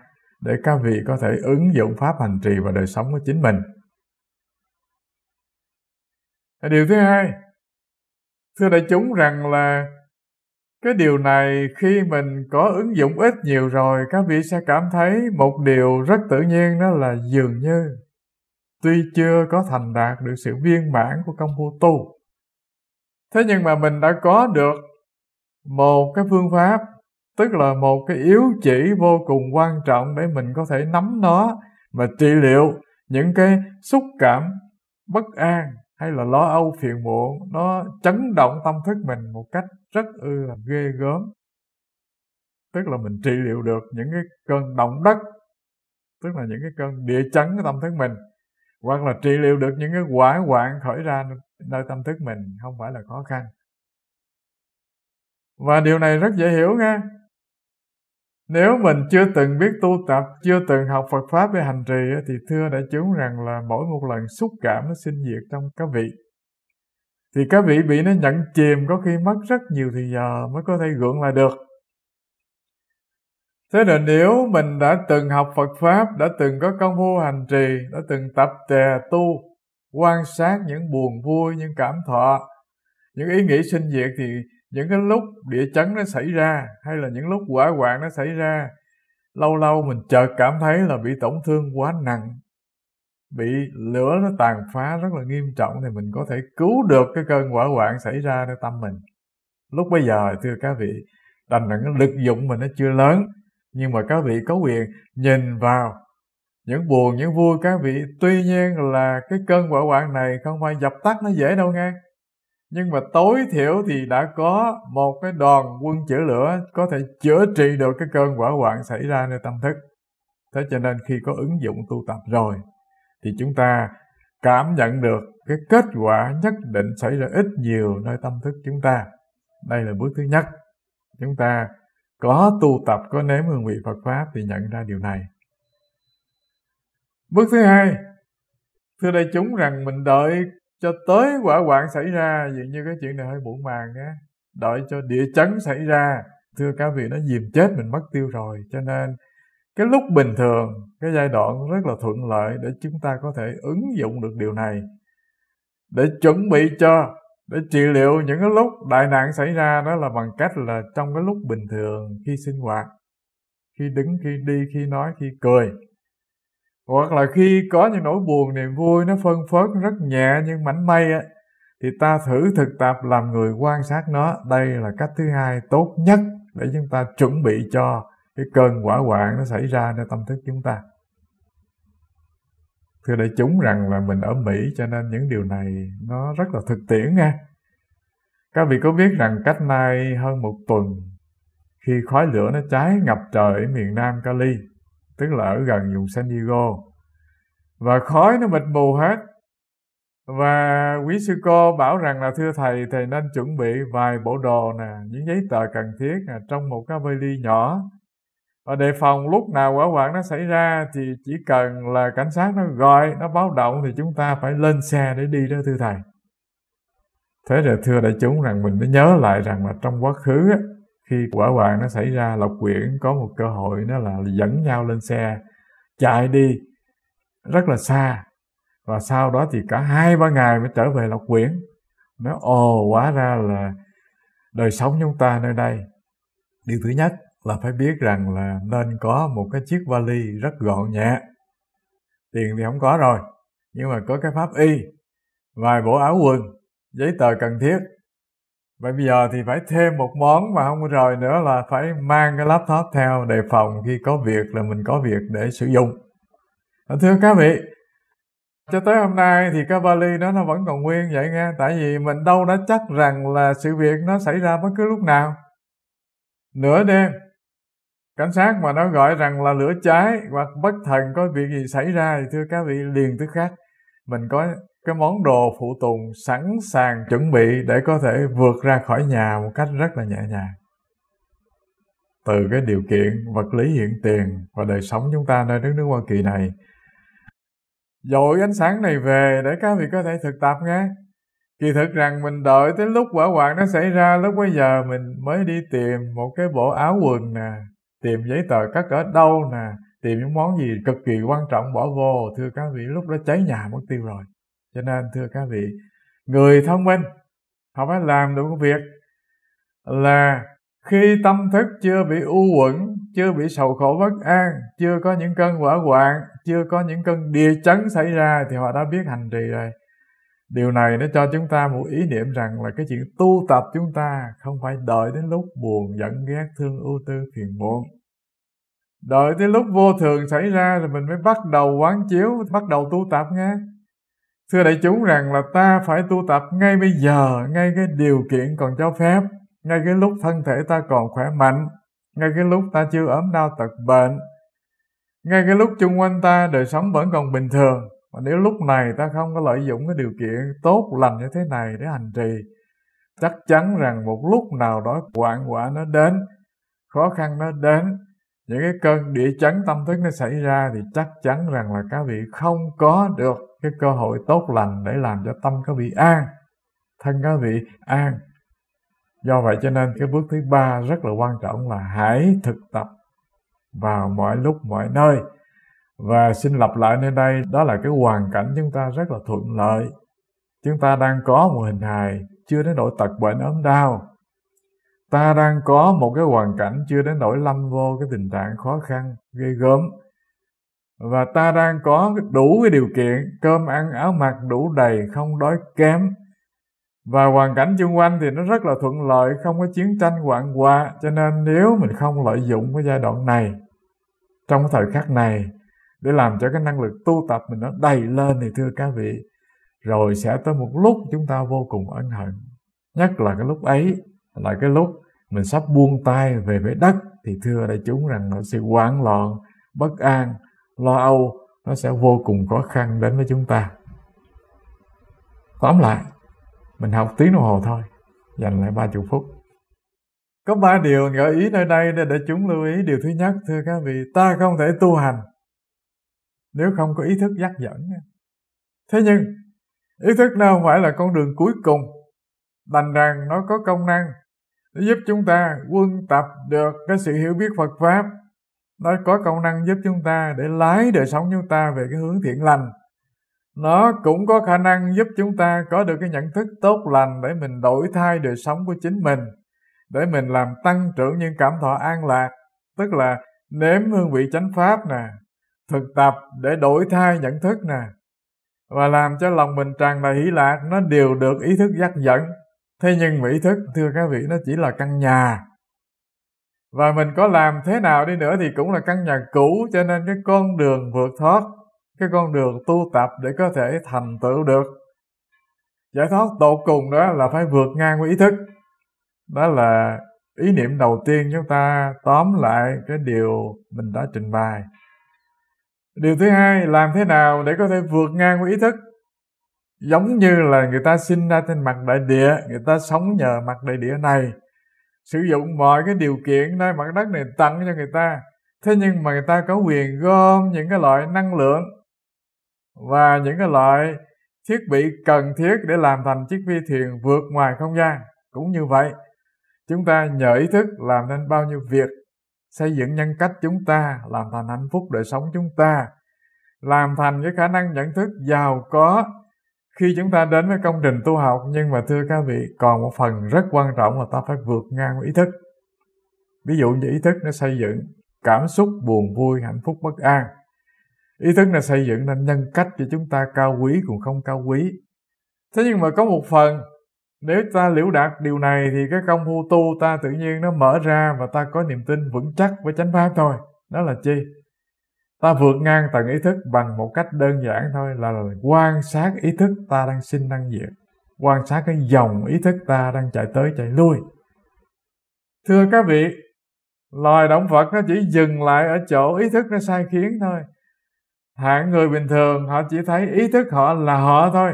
để các vị có thể ứng dụng pháp hành trì vào đời sống của chính mình điều thứ hai thưa đại chúng rằng là cái điều này khi mình có ứng dụng ít nhiều rồi các vị sẽ cảm thấy một điều rất tự nhiên đó là dường như tuy chưa có thành đạt được sự viên mãn của công phu tu thế nhưng mà mình đã có được một cái phương pháp tức là một cái yếu chỉ vô cùng quan trọng để mình có thể nắm nó và trị liệu những cái xúc cảm bất an hay là lo âu phiền muộn nó chấn động tâm thức mình một cách rất ư là ghê gớm tức là mình trị liệu được những cái cơn động đất tức là những cái cơn địa chấn của tâm thức mình hoặc là trị liệu được những cái quả hoạn khởi ra nơi tâm thức mình không phải là khó khăn và điều này rất dễ hiểu nghe nếu mình chưa từng biết tu tập chưa từng học phật pháp để hành trì thì thưa đại chúng rằng là mỗi một lần xúc cảm nó sinh diệt trong cá vị thì cá vị bị nó nhận chìm có khi mất rất nhiều thì giờ mới có thể gượng lại được thế là nếu mình đã từng học phật pháp đã từng có công phu hành trì đã từng tập tè tu quan sát những buồn vui những cảm thọ những ý nghĩ sinh diệt thì những cái lúc địa chấn nó xảy ra hay là những lúc quả hoạn nó xảy ra lâu lâu mình chợt cảm thấy là bị tổn thương quá nặng bị lửa nó tàn phá rất là nghiêm trọng thì mình có thể cứu được cái cơn quả hoạn xảy ra nơi tâm mình lúc bây giờ thưa các vị đành rằng cái lực dụng mình nó chưa lớn nhưng mà các vị có quyền nhìn vào những buồn những vui các vị tuy nhiên là cái cơn quả hoạn này không phải dập tắt nó dễ đâu nghe nhưng mà tối thiểu thì đã có một cái đoàn quân chữa lửa có thể chữa trị được cái cơn vỡ hoạn xảy ra nơi tâm thức thế cho nên khi có ứng dụng tu tập rồi thì chúng ta cảm nhận được cái kết quả nhất định xảy ra ít nhiều nơi tâm thức chúng ta đây là bước thứ nhất chúng ta có tu tập có nếm hương vị phật pháp thì nhận ra điều này bước thứ hai thưa đại chúng rằng mình đợi cho tới quả quạng xảy ra dường như cái chuyện này hơi muộn màng á đợi cho địa chấn xảy ra thưa các vị nó dìm chết mình mất tiêu rồi cho nên cái lúc bình thường cái giai đoạn rất là thuận lợi để chúng ta có thể ứng dụng được điều này để chuẩn bị cho để trị liệu những cái lúc đại nạn xảy ra đó là bằng cách là trong cái lúc bình thường khi sinh hoạt khi đứng khi đi khi nói khi cười hoặc là khi có những nỗi buồn niềm vui nó phân phớt rất nhẹ nhưng mảnh may á thì ta thử thực tập làm người quan sát nó đây là cách thứ hai tốt nhất để chúng ta chuẩn bị cho cái cơn quả hoạn nó xảy ra trong tâm thức chúng ta thưa đại chúng rằng là mình ở mỹ cho nên những điều này nó rất là thực tiễn nha các vị có biết rằng cách nay hơn một tuần khi khói lửa nó cháy ngập trời ở miền nam cali tức là ở gần vùng San Diego và khói nó mịt mù hết và quý sư cô bảo rằng là thưa thầy thầy nên chuẩn bị vài bộ đồ nè những giấy tờ cần thiết nè, trong một cái vali nhỏ và đề phòng lúc nào quả hoạn nó xảy ra thì chỉ cần là cảnh sát nó gọi nó báo động thì chúng ta phải lên xe để đi đó thưa thầy thế rồi thưa đại chúng rằng mình mới nhớ lại rằng là trong quá khứ á, khi quả hoàng nó xảy ra lộc quyển có một cơ hội nó là dẫn nhau lên xe chạy đi rất là xa và sau đó thì cả hai ba ngày mới trở về lộc quyển nó ồ quá ra là đời sống chúng ta nơi đây điều thứ nhất là phải biết rằng là nên có một cái chiếc vali rất gọn nhẹ tiền thì không có rồi nhưng mà có cái pháp y vài bộ áo quần giấy tờ cần thiết vậy bây giờ thì phải thêm một món mà không rồi nữa là phải mang cái laptop theo đề phòng khi có việc là mình có việc để sử dụng. Thưa các vị, cho tới hôm nay thì cái vali đó nó vẫn còn nguyên vậy nghe. Tại vì mình đâu đã chắc rằng là sự việc nó xảy ra bất cứ lúc nào. Nửa đêm, cảnh sát mà nó gọi rằng là lửa cháy hoặc bất thần có việc gì xảy ra thì thưa các vị liền tức khác mình có cái món đồ phụ tùng sẵn sàng chuẩn bị để có thể vượt ra khỏi nhà một cách rất là nhẹ nhàng từ cái điều kiện vật lý hiện tiền và đời sống chúng ta nơi đất nước Hoa Kỳ này dội ánh sáng này về để các vị có thể thực tập nghe kỳ thực rằng mình đợi tới lúc quả hoạn nó xảy ra lúc bây giờ mình mới đi tìm một cái bộ áo quần nè tìm giấy tờ cắt ở đâu nè tìm những món gì cực kỳ quan trọng bỏ vô thưa các vị lúc đó cháy nhà mất tiêu rồi cho nên thưa các vị người thông minh họ phải làm được một việc là khi tâm thức chưa bị u uẩn chưa bị sầu khổ bất an chưa có những cơn hỏa hoạn chưa có những cơn địa chấn xảy ra thì họ đã biết hành trì rồi điều này nó cho chúng ta một ý niệm rằng là cái chuyện tu tập chúng ta không phải đợi đến lúc buồn giận ghét thương ưu tư phiền muộn đợi tới lúc vô thường xảy ra rồi mình mới bắt đầu quán chiếu bắt đầu tu tập nghe Thưa đại chúng rằng là ta phải tu tập ngay bây giờ, ngay cái điều kiện còn cho phép, ngay cái lúc thân thể ta còn khỏe mạnh, ngay cái lúc ta chưa ốm đau tật bệnh, ngay cái lúc chung quanh ta đời sống vẫn còn bình thường. Mà nếu lúc này ta không có lợi dụng cái điều kiện tốt lành như thế này để hành trì, chắc chắn rằng một lúc nào đó quạng quả nó đến, khó khăn nó đến, những cái cơn địa chấn tâm thức nó xảy ra thì chắc chắn rằng là các vị không có được cái cơ hội tốt lành để làm cho tâm có bị an thân có bị an do vậy cho nên cái bước thứ ba rất là quan trọng là hãy thực tập vào mọi lúc mọi nơi và xin lặp lại nơi đây đó là cái hoàn cảnh chúng ta rất là thuận lợi chúng ta đang có một hình hài chưa đến nỗi tật bệnh ốm đau ta đang có một cái hoàn cảnh chưa đến nỗi lâm vô cái tình trạng khó khăn ghê gớm và ta đang có đủ cái điều kiện cơm ăn áo mặc đủ đầy không đói kém và hoàn cảnh xung quanh thì nó rất là thuận lợi không có chiến tranh hoạn hòa cho nên nếu mình không lợi dụng cái giai đoạn này trong cái thời khắc này để làm cho cái năng lực tu tập mình nó đầy lên thì thưa các vị rồi sẽ tới một lúc chúng ta vô cùng ân hận nhất là cái lúc ấy là cái lúc mình sắp buông tay về với đất thì thưa đại chúng rằng nó sẽ hoảng loạn bất an lo âu nó sẽ vô cùng khó khăn đến với chúng ta tóm lại mình học tiếng đồng hồ thôi dành lại ba chục phút có ba điều gợi ý nơi đây để, để chúng lưu ý điều thứ nhất thưa các vị ta không thể tu hành nếu không có ý thức dắt dẫn thế nhưng ý thức nó phải là con đường cuối cùng đành rằng nó có công năng để giúp chúng ta quân tập được cái sự hiểu biết phật pháp nó có công năng giúp chúng ta để lái đời sống chúng ta về cái hướng thiện lành nó cũng có khả năng giúp chúng ta có được cái nhận thức tốt lành để mình đổi thay đời sống của chính mình để mình làm tăng trưởng những cảm thọ an lạc tức là nếm hương vị chánh pháp nè thực tập để đổi thay nhận thức nè và làm cho lòng mình tràn đầy hỷ lạc nó đều được ý thức dắt dẫn thế nhưng mà ý thức thưa các vị nó chỉ là căn nhà và mình có làm thế nào đi nữa thì cũng là căn nhà cũ cho nên cái con đường vượt thoát cái con đường tu tập để có thể thành tựu được giải thoát tột cùng đó là phải vượt ngang với ý thức đó là ý niệm đầu tiên chúng ta tóm lại cái điều mình đã trình bày điều thứ hai làm thế nào để có thể vượt ngang với ý thức giống như là người ta sinh ra trên mặt đại địa người ta sống nhờ mặt đại địa này sử dụng mọi cái điều kiện nơi mặt đất này tặng cho người ta thế nhưng mà người ta có quyền gom những cái loại năng lượng và những cái loại thiết bị cần thiết để làm thành chiếc phi thuyền vượt ngoài không gian cũng như vậy chúng ta nhờ ý thức làm nên bao nhiêu việc xây dựng nhân cách chúng ta làm thành hạnh phúc đời sống chúng ta làm thành cái khả năng nhận thức giàu có khi chúng ta đến với công trình tu học nhưng mà thưa các vị còn một phần rất quan trọng là ta phải vượt ngang ý thức ví dụ như ý thức nó xây dựng cảm xúc buồn vui hạnh phúc bất an ý thức là xây dựng nên nhân cách cho chúng ta cao quý cũng không cao quý thế nhưng mà có một phần nếu ta liễu đạt điều này thì cái công phu tu ta tự nhiên nó mở ra và ta có niềm tin vững chắc với chánh pháp thôi đó là chi ta vượt ngang tầng ý thức bằng một cách đơn giản thôi là, là quan sát ý thức ta đang sinh đang diệt quan sát cái dòng ý thức ta đang chạy tới chạy lui thưa các vị loài động vật nó chỉ dừng lại ở chỗ ý thức nó sai khiến thôi hạng người bình thường họ chỉ thấy ý thức họ là họ thôi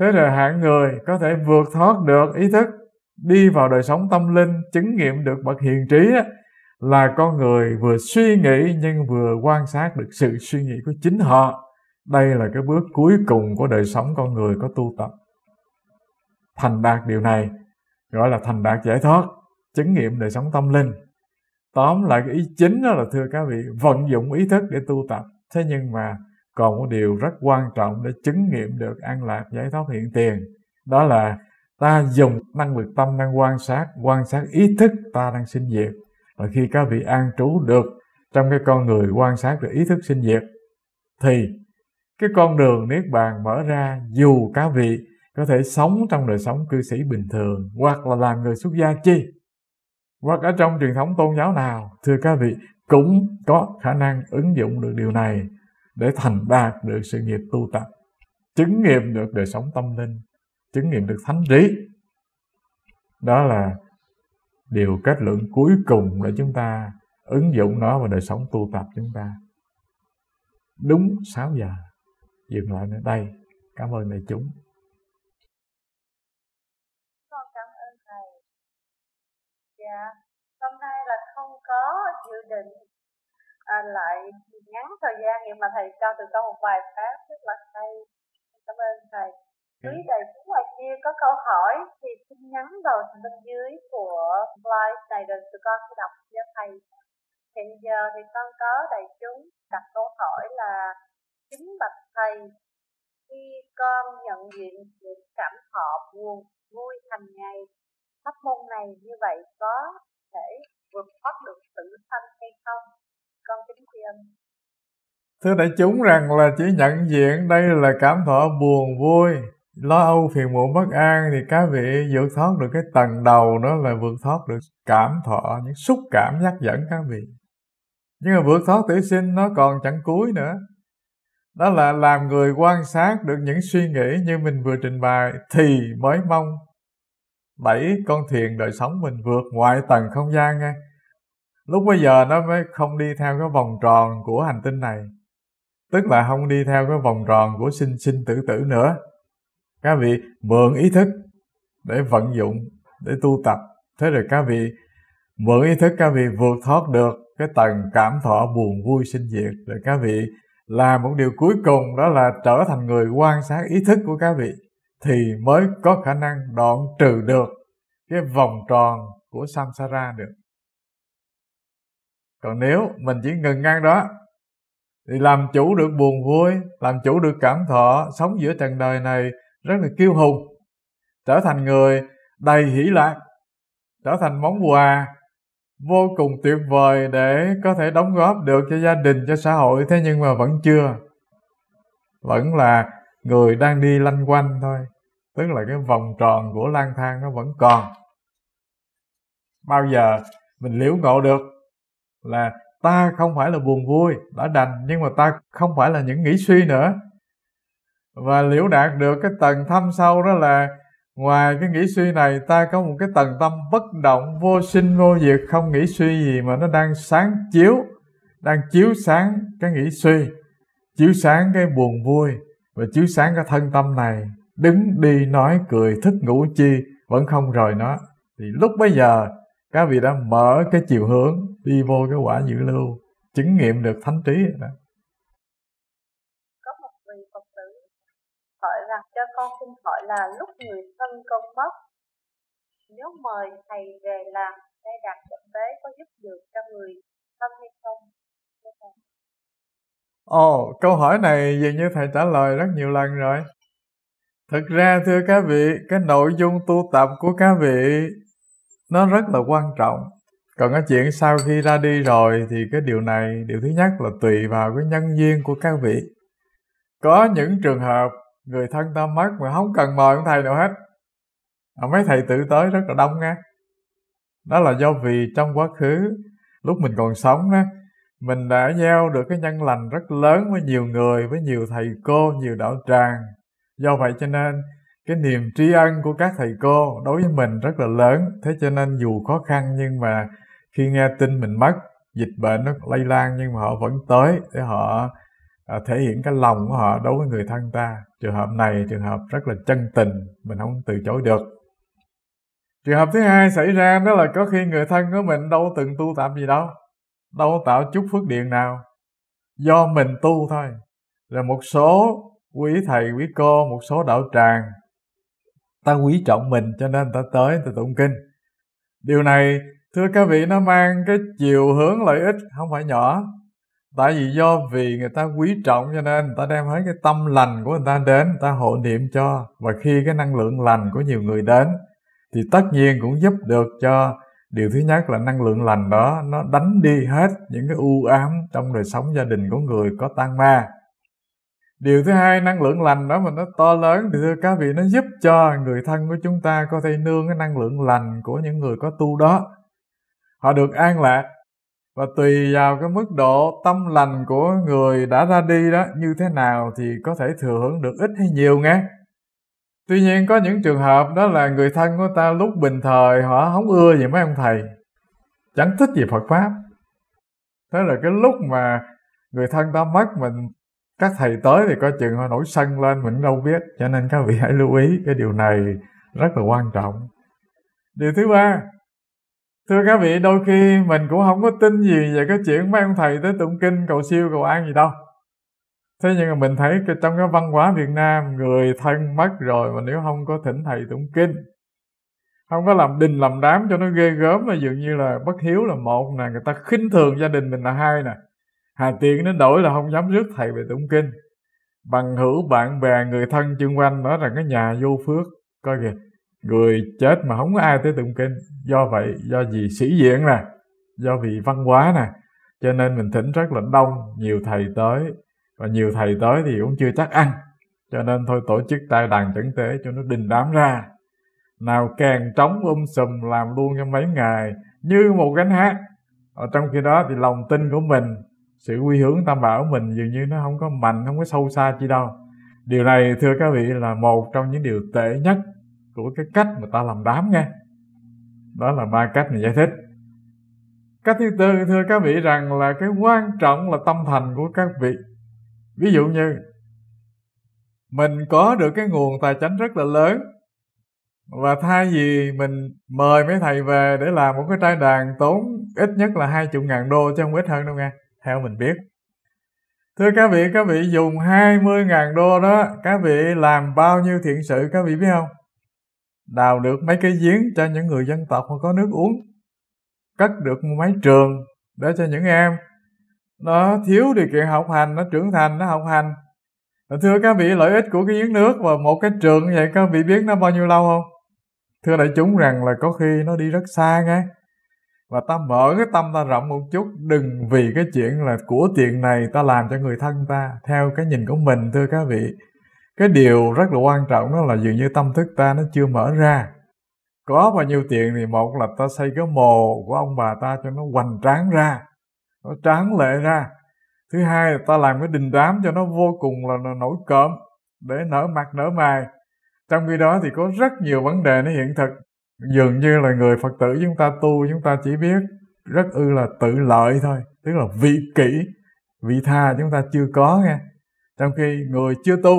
thế rồi hạng người có thể vượt thoát được ý thức đi vào đời sống tâm linh chứng nghiệm được bậc hiền trí đó, là con người vừa suy nghĩ nhưng vừa quan sát được sự suy nghĩ của chính họ đây là cái bước cuối cùng của đời sống con người có tu tập thành đạt điều này gọi là thành đạt giải thoát chứng nghiệm đời sống tâm linh tóm lại cái ý chính đó là thưa các vị vận dụng ý thức để tu tập thế nhưng mà còn một điều rất quan trọng để chứng nghiệm được an lạc giải thoát hiện tiền đó là ta dùng năng lực tâm đang quan sát quan sát ý thức ta đang sinh diệt và khi các vị an trú được trong cái con người quan sát được ý thức sinh diệt thì cái con đường niết bàn mở ra dù các vị có thể sống trong đời sống cư sĩ bình thường hoặc là làm người xuất gia chi hoặc ở trong truyền thống tôn giáo nào thưa các vị cũng có khả năng ứng dụng được điều này để thành đạt được sự nghiệp tu tập chứng nghiệm được đời sống tâm linh chứng nghiệm được thánh trí đó là điều kết luận cuối cùng là chúng ta ứng dụng nó vào đời sống tu tập chúng ta đúng 6 giờ dừng lại nơi đây cảm ơn đại chúng con cảm ơn thầy dạ hôm nay là không có dự định à, lại ngắn thời gian nhưng mà thầy cho từ con một bài pháp rất là hay cảm ơn thầy quý đại chúng ngoài kia có câu hỏi thì xin nhắn vào bên dưới của live này rồi tụi con sẽ đọc cho thầy hiện giờ thì con có đại chúng đặt câu hỏi là chính bạch thầy khi con nhận diện những cảm thọ buồn vui hàng ngày pháp môn này như vậy có thể vượt thoát được tự thân hay không con kính tri ân thưa đại chúng rằng là chỉ nhận diện đây là cảm thọ buồn vui lo âu phiền muộn bất an thì các vị vượt thoát được cái tầng đầu đó là vượt thoát được cảm thọ những xúc cảm nhắc dẫn các vị nhưng mà vượt thoát tử sinh nó còn chẳng cuối nữa đó là làm người quan sát được những suy nghĩ như mình vừa trình bày thì mới mong đẩy con thuyền đời sống mình vượt ngoại tầng không gian nghe lúc bây giờ nó mới không đi theo cái vòng tròn của hành tinh này tức là không đi theo cái vòng tròn của sinh sinh tử tử nữa các vị mượn ý thức để vận dụng để tu tập thế rồi các vị mượn ý thức các vị vượt thoát được cái tầng cảm thọ buồn vui sinh diệt rồi các vị làm một điều cuối cùng đó là trở thành người quan sát ý thức của các vị thì mới có khả năng đoạn trừ được cái vòng tròn của samsara được còn nếu mình chỉ ngừng ngang đó thì làm chủ được buồn vui làm chủ được cảm thọ sống giữa trần đời này rất là kiêu hùng trở thành người đầy hỷ lạc trở thành món quà vô cùng tuyệt vời để có thể đóng góp được cho gia đình cho xã hội thế nhưng mà vẫn chưa vẫn là người đang đi lanh quanh thôi tức là cái vòng tròn của lang thang nó vẫn còn bao giờ mình liễu ngộ được là ta không phải là buồn vui đã đành nhưng mà ta không phải là những nghĩ suy nữa và liễu đạt được cái tầng thâm sâu đó là ngoài cái nghĩ suy này ta có một cái tầng tâm bất động vô sinh vô diệt không nghĩ suy gì mà nó đang sáng chiếu đang chiếu sáng cái nghĩ suy chiếu sáng cái buồn vui và chiếu sáng cái thân tâm này đứng đi nói cười thức ngủ chi vẫn không rời nó thì lúc bấy giờ các vị đã mở cái chiều hướng đi vô cái quả dự lưu chứng nghiệm được thánh trí đó. là lúc người thân công mất. Nếu mời thầy về làm để đạt thực tế có giúp được cho người thân hay không? Ồ, oh, câu hỏi này dường như thầy trả lời rất nhiều lần rồi. Thực ra thưa các vị, cái nội dung tu tập của các vị nó rất là quan trọng. Còn cái chuyện sau khi ra đi rồi thì cái điều này, điều thứ nhất là tùy vào cái nhân duyên của các vị. Có những trường hợp người thân ta mất mà không cần mời ông thầy nào hết mấy thầy tự tới rất là đông nha đó là do vì trong quá khứ lúc mình còn sống đó mình đã gieo được cái nhân lành rất lớn với nhiều người với nhiều thầy cô nhiều đạo tràng do vậy cho nên cái niềm tri ân của các thầy cô đối với mình rất là lớn thế cho nên dù khó khăn nhưng mà khi nghe tin mình mất dịch bệnh nó lây lan nhưng mà họ vẫn tới để họ à, thể hiện cái lòng của họ đối với người thân ta trường hợp này trường hợp rất là chân tình mình không từ chối được trường hợp thứ hai xảy ra đó là có khi người thân của mình đâu từng tu tập gì đâu đâu tạo chút phước điện nào do mình tu thôi rồi một số quý thầy quý cô một số đạo tràng ta quý trọng mình cho nên ta tới ta tụng kinh điều này thưa các vị nó mang cái chiều hướng lợi ích không phải nhỏ tại vì do vì người ta quý trọng cho nên người ta đem hết cái tâm lành của người ta đến người ta hộ niệm cho và khi cái năng lượng lành của nhiều người đến thì tất nhiên cũng giúp được cho điều thứ nhất là năng lượng lành đó nó đánh đi hết những cái u ám trong đời sống gia đình của người có tan ma điều thứ hai năng lượng lành đó mà nó to lớn thì thưa các vị nó giúp cho người thân của chúng ta có thể nương cái năng lượng lành của những người có tu đó họ được an lạc và tùy vào cái mức độ tâm lành của người đã ra đi đó như thế nào thì có thể thừa hưởng được ít hay nhiều nghe tuy nhiên có những trường hợp đó là người thân của ta lúc bình thời họ không ưa gì mấy ông thầy chẳng thích gì phật pháp thế là cái lúc mà người thân ta mất mình các thầy tới thì coi chừng họ nổi sân lên mình đâu biết cho nên các vị hãy lưu ý cái điều này rất là quan trọng điều thứ ba thưa các vị đôi khi mình cũng không có tin gì về cái chuyện mấy ông thầy tới tụng kinh cầu siêu cầu an gì đâu thế nhưng mà mình thấy trong cái văn hóa việt nam người thân mất rồi mà nếu không có thỉnh thầy tụng kinh không có làm đình làm đám cho nó ghê gớm mà dường như là bất hiếu là một nè người ta khinh thường gia đình mình là hai nè hà tiện đến đổi là không dám rước thầy về tụng kinh bằng hữu bạn bè người thân chung quanh nói rằng cái nhà vô phước coi kìa người chết mà không có ai tới tụng kinh do vậy do gì sĩ diện nè do vì văn hóa nè cho nên mình thỉnh rất là đông nhiều thầy tới và nhiều thầy tới thì cũng chưa chắc ăn cho nên thôi tổ chức tai đàn chẩn tế cho nó đình đám ra nào càng trống um sùm làm luôn trong mấy ngày như một gánh hát ở trong khi đó thì lòng tin của mình sự quy hướng tam bảo của mình dường như nó không có mạnh không có sâu xa chi đâu điều này thưa các vị là một trong những điều tệ nhất của cái cách mà ta làm đám nghe đó là ba cách mình giải thích cách thứ tư thưa các vị rằng là cái quan trọng là tâm thành của các vị ví dụ như mình có được cái nguồn tài chính rất là lớn và thay vì mình mời mấy thầy về để làm một cái trai đàn tốn ít nhất là hai chục ngàn đô chứ không ít hơn đâu nghe theo mình biết thưa các vị các vị dùng hai mươi ngàn đô đó các vị làm bao nhiêu thiện sự các vị biết không đào được mấy cái giếng cho những người dân tộc mà có nước uống cất được một mấy trường để cho những em nó thiếu điều kiện học hành nó trưởng thành nó học hành thưa các vị lợi ích của cái giếng nước và một cái trường vậy các vị biết nó bao nhiêu lâu không thưa đại chúng rằng là có khi nó đi rất xa nghe và ta mở cái tâm ta rộng một chút đừng vì cái chuyện là của tiền này ta làm cho người thân ta theo cái nhìn của mình thưa các vị cái điều rất là quan trọng đó là dường như tâm thức ta nó chưa mở ra có bao nhiêu tiền thì một là ta xây cái mồ của ông bà ta cho nó hoành tráng ra nó tráng lệ ra thứ hai là ta làm cái đình đám cho nó vô cùng là, nổi cộm để nở mặt nở mày trong khi đó thì có rất nhiều vấn đề nó hiện thực dường như là người phật tử chúng ta tu chúng ta chỉ biết rất ư là tự lợi thôi tức là vị kỷ vị tha chúng ta chưa có nghe trong khi người chưa tu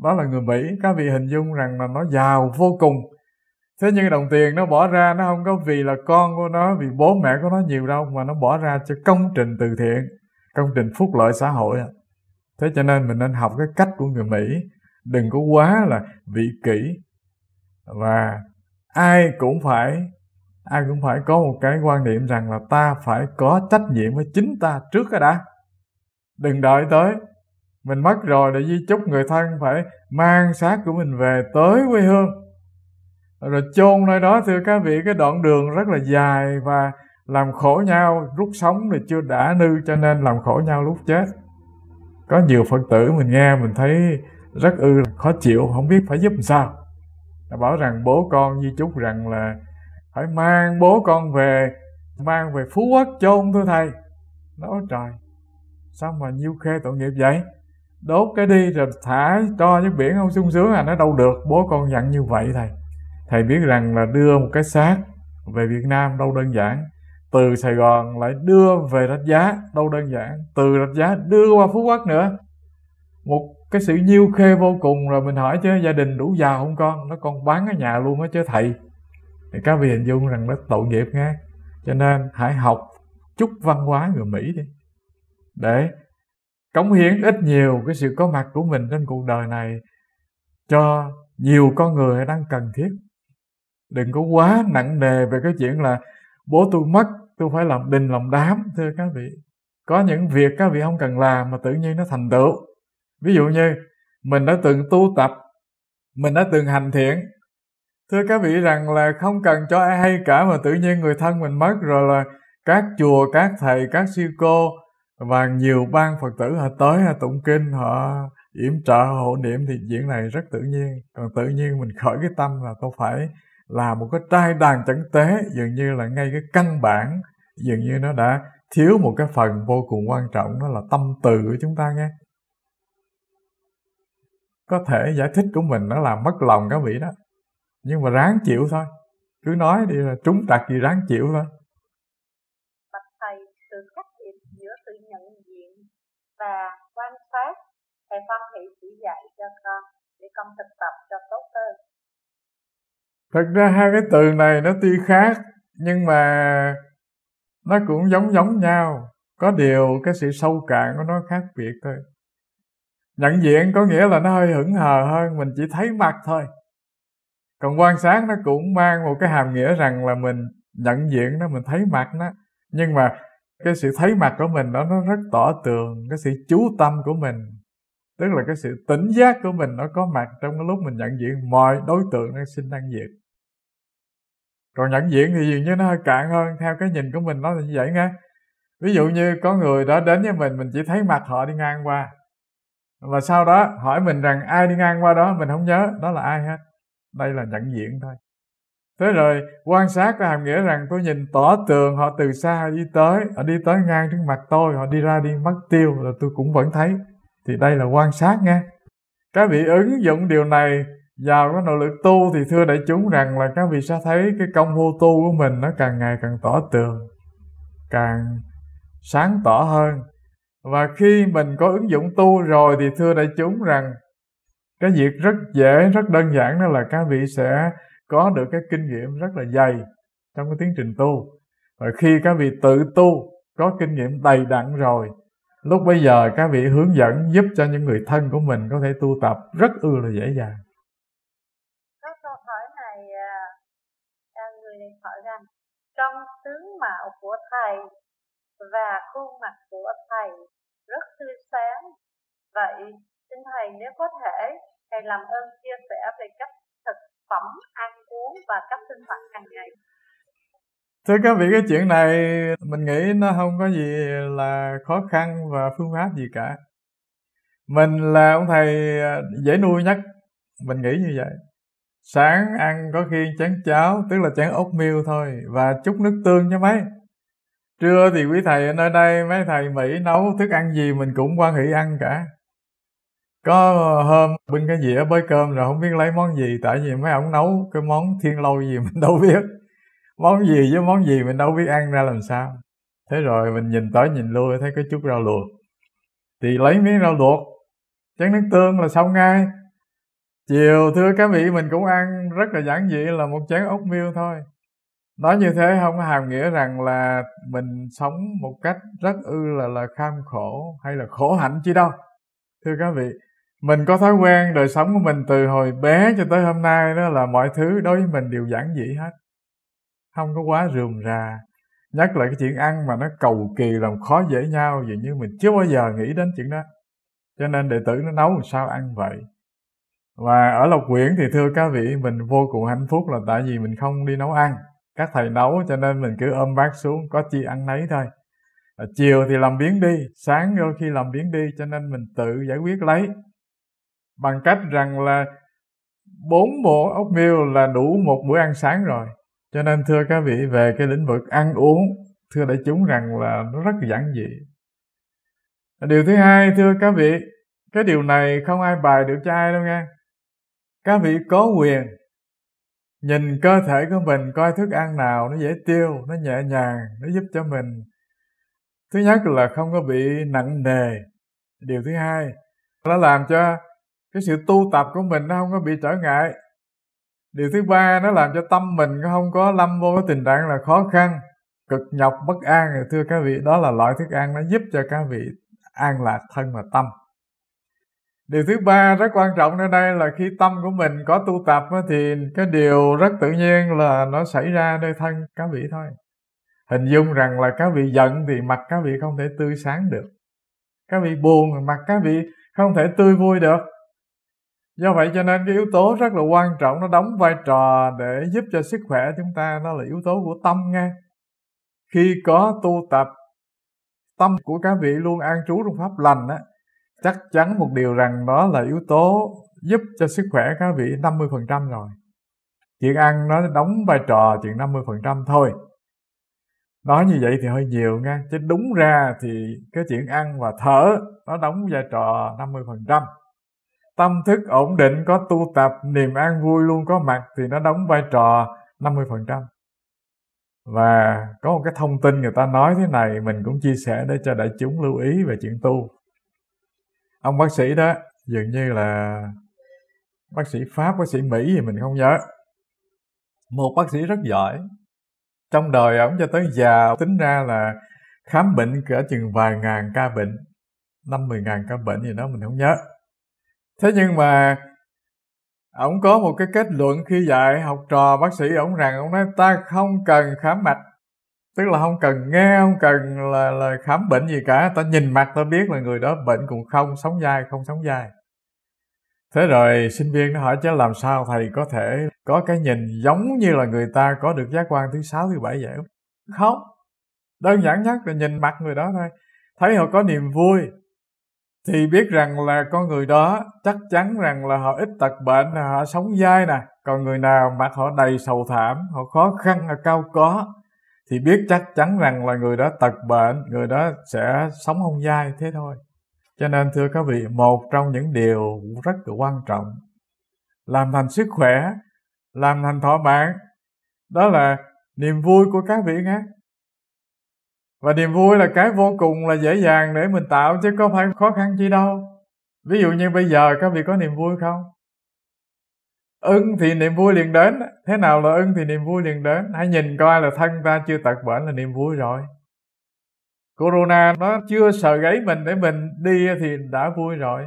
đó là người mỹ các vị hình dung rằng là nó giàu vô cùng thế nhưng đồng tiền nó bỏ ra nó không có vì là con của nó vì bố mẹ của nó nhiều đâu mà nó bỏ ra cho công trình từ thiện công trình phúc lợi xã hội thế cho nên mình nên học cái cách của người mỹ đừng có quá là vị kỷ và ai cũng phải ai cũng phải có một cái quan niệm rằng là ta phải có trách nhiệm với chính ta trước cái đã đừng đợi tới mình mất rồi để di chúc người thân phải mang xác của mình về tới quê hương rồi chôn nơi đó thưa các vị cái đoạn đường rất là dài và làm khổ nhau rút sống thì chưa đã nư cho nên làm khổ nhau lúc chết có nhiều phật tử mình nghe mình thấy rất ư khó chịu không biết phải giúp sao Đã bảo rằng bố con di chúc rằng là phải mang bố con về mang về phú quốc chôn thưa thầy nói trời sao mà nhiêu khê tội nghiệp vậy đốt cái đi rồi thả cho những biển không sung sướng à nó đâu được bố con dặn như vậy thầy thầy biết rằng là đưa một cái xác về Việt Nam đâu đơn giản từ Sài Gòn lại đưa về Rạch Giá đâu đơn giản từ Rạch Giá đưa qua Phú Quốc nữa một cái sự nhiêu khê vô cùng rồi mình hỏi chứ gia đình đủ giàu không con nó con bán cái nhà luôn á chứ thầy thì các vị hình dung rằng nó tội nghiệp nghe cho nên hãy học chút văn hóa người Mỹ đi để cống hiến ít nhiều cái sự có mặt của mình trên cuộc đời này cho nhiều con người đang cần thiết đừng có quá nặng nề về cái chuyện là bố tôi mất tôi phải làm đình làm đám thưa các vị có những việc các vị không cần làm mà tự nhiên nó thành tựu ví dụ như mình đã từng tu tập mình đã từng hành thiện thưa các vị rằng là không cần cho ai hay cả mà tự nhiên người thân mình mất rồi là các chùa các thầy các sư cô và nhiều ban phật tử họ tới họ tụng kinh họ yểm trợ họ hộ niệm thì chuyện này rất tự nhiên còn tự nhiên mình khởi cái tâm là tôi phải là một cái trai đàn chẳng tế dường như là ngay cái căn bản dường như nó đã thiếu một cái phần vô cùng quan trọng đó là tâm từ của chúng ta nghe có thể giải thích của mình nó làm mất lòng các vị đó nhưng mà ráng chịu thôi cứ nói đi là trúng trặc gì ráng chịu thôi nhận diện và quan sát thầy Phan Thị chỉ dạy cho con để con thực tập cho tốt hơn. Thật ra hai cái từ này nó tuy khác nhưng mà nó cũng giống giống nhau. Có điều cái sự sâu cạn của nó khác biệt thôi. Nhận diện có nghĩa là nó hơi hững hờ hơn, mình chỉ thấy mặt thôi. Còn quan sát nó cũng mang một cái hàm nghĩa rằng là mình nhận diện nó, mình thấy mặt nó. Nhưng mà cái sự thấy mặt của mình đó nó rất tỏ tường cái sự chú tâm của mình tức là cái sự tỉnh giác của mình nó có mặt trong cái lúc mình nhận diện mọi đối tượng đang sinh đang diệt còn nhận diện thì dường như nó hơi cạn hơn theo cái nhìn của mình nó là như vậy nghe ví dụ như có người đó đến với mình mình chỉ thấy mặt họ đi ngang qua và sau đó hỏi mình rằng ai đi ngang qua đó mình không nhớ đó là ai hết đây là nhận diện thôi thế rồi quan sát có hàm nghĩa rằng tôi nhìn tỏ tường họ từ xa đi tới họ đi tới ngang trước mặt tôi họ đi ra đi mất tiêu là tôi cũng vẫn thấy thì đây là quan sát nghe các vị ứng dụng điều này vào cái nội lực tu thì thưa đại chúng rằng là các vị sẽ thấy cái công vô tu của mình nó càng ngày càng tỏ tường càng sáng tỏ hơn và khi mình có ứng dụng tu rồi thì thưa đại chúng rằng cái việc rất dễ rất đơn giản đó là các vị sẽ có được cái kinh nghiệm rất là dày trong cái tiến trình tu và khi các vị tự tu có kinh nghiệm đầy đặn rồi lúc bây giờ các vị hướng dẫn giúp cho những người thân của mình có thể tu tập rất ư là dễ dàng có câu hỏi này à, à, người này hỏi rằng trong tướng mạo của thầy và khuôn mặt của thầy rất tươi sáng vậy xin thầy nếu có thể thầy làm ơn chia sẻ về cách phẩm ăn uống và các sinh hoạt hàng ngày Thưa các vị, cái chuyện này mình nghĩ nó không có gì là khó khăn và phương pháp gì cả. Mình là ông thầy à, dễ nuôi nhất, mình nghĩ như vậy. Sáng ăn có khi chén cháo, tức là chén ốc miêu thôi, và chút nước tương cho mấy. Trưa thì quý thầy ở nơi đây, mấy thầy Mỹ nấu thức ăn gì mình cũng quan hệ ăn cả có hôm bưng cái dĩa bới cơm rồi không biết lấy món gì tại vì mấy ông nấu cái món thiên lâu gì mình đâu biết món gì với món gì mình đâu biết ăn ra làm sao thế rồi mình nhìn tới nhìn lui thấy cái chút rau luộc thì lấy miếng rau luộc chén nước tương là xong ngay chiều thưa các vị mình cũng ăn rất là giản dị là một chén ốc miêu thôi nói như thế không hàm nghĩa rằng là mình sống một cách rất ư là là kham khổ hay là khổ hạnh chứ đâu thưa các vị mình có thói quen đời sống của mình từ hồi bé cho tới hôm nay đó là mọi thứ đối với mình đều giản dị hết không có quá rườm rà nhắc lại cái chuyện ăn mà nó cầu kỳ làm khó dễ nhau vậy như mình chưa bao giờ nghĩ đến chuyện đó cho nên đệ tử nó nấu làm sao ăn vậy và ở lộc quyển thì thưa các vị mình vô cùng hạnh phúc là tại vì mình không đi nấu ăn các thầy nấu cho nên mình cứ ôm bát xuống có chi ăn nấy thôi à, chiều thì làm biến đi sáng đôi khi làm biến đi cho nên mình tự giải quyết lấy bằng cách rằng là bốn bộ ốc miêu là đủ một bữa ăn sáng rồi cho nên thưa các vị về cái lĩnh vực ăn uống thưa đại chúng rằng là nó rất giản dị điều thứ hai thưa các vị cái điều này không ai bài được cho ai đâu nghe các vị có quyền nhìn cơ thể của mình coi thức ăn nào nó dễ tiêu nó nhẹ nhàng nó giúp cho mình thứ nhất là không có bị nặng nề điều thứ hai nó làm cho cái sự tu tập của mình nó không có bị trở ngại điều thứ ba nó làm cho tâm mình không có lâm vô cái tình trạng là khó khăn cực nhọc bất an rồi thưa các vị đó là loại thức ăn nó giúp cho các vị an lạc thân và tâm điều thứ ba rất quan trọng ở đây là khi tâm của mình có tu tập thì cái điều rất tự nhiên là nó xảy ra nơi thân các vị thôi hình dung rằng là các vị giận thì mặt các vị không thể tươi sáng được các vị buồn thì mặt các vị không thể tươi vui được do vậy cho nên cái yếu tố rất là quan trọng nó đóng vai trò để giúp cho sức khỏe chúng ta nó là yếu tố của tâm nghe khi có tu tập tâm của các vị luôn an trú trong pháp lành á chắc chắn một điều rằng đó là yếu tố giúp cho sức khỏe các vị 50% rồi chuyện ăn nó đóng vai trò chuyện 50% thôi nói như vậy thì hơi nhiều nha chứ đúng ra thì cái chuyện ăn và thở nó đóng vai trò 50% tâm thức ổn định có tu tập niềm an vui luôn có mặt thì nó đóng vai trò 50%. Và có một cái thông tin người ta nói thế này mình cũng chia sẻ để cho đại chúng lưu ý về chuyện tu. Ông bác sĩ đó dường như là bác sĩ Pháp, bác sĩ Mỹ gì mình không nhớ. Một bác sĩ rất giỏi. Trong đời ổng cho tới già tính ra là khám bệnh cỡ chừng vài ngàn ca bệnh, năm mười ngàn ca bệnh gì đó mình không nhớ thế nhưng mà ông có một cái kết luận khi dạy học trò bác sĩ ông rằng ông nói ta không cần khám mạch tức là không cần nghe không cần là, là khám bệnh gì cả ta nhìn mặt ta biết là người đó bệnh cũng không sống dai không sống dai thế rồi sinh viên nó hỏi chứ làm sao thầy có thể có cái nhìn giống như là người ta có được giác quan thứ sáu thứ bảy vậy không đơn giản nhất là nhìn mặt người đó thôi thấy họ có niềm vui thì biết rằng là con người đó chắc chắn rằng là họ ít tật bệnh họ sống dai nè còn người nào mà họ đầy sầu thảm họ khó khăn họ cao có thì biết chắc chắn rằng là người đó tật bệnh người đó sẽ sống không dai thế thôi cho nên thưa các vị một trong những điều rất là quan trọng làm thành sức khỏe làm thành thọ mạng đó là niềm vui của các vị nghe và niềm vui là cái vô cùng là dễ dàng để mình tạo chứ có phải khó khăn chi đâu ví dụ như bây giờ các vị có niềm vui không ưng thì niềm vui liền đến thế nào là ưng thì niềm vui liền đến hãy nhìn coi là thân ta chưa tật bệnh là niềm vui rồi corona nó chưa sợ gáy mình để mình đi thì đã vui rồi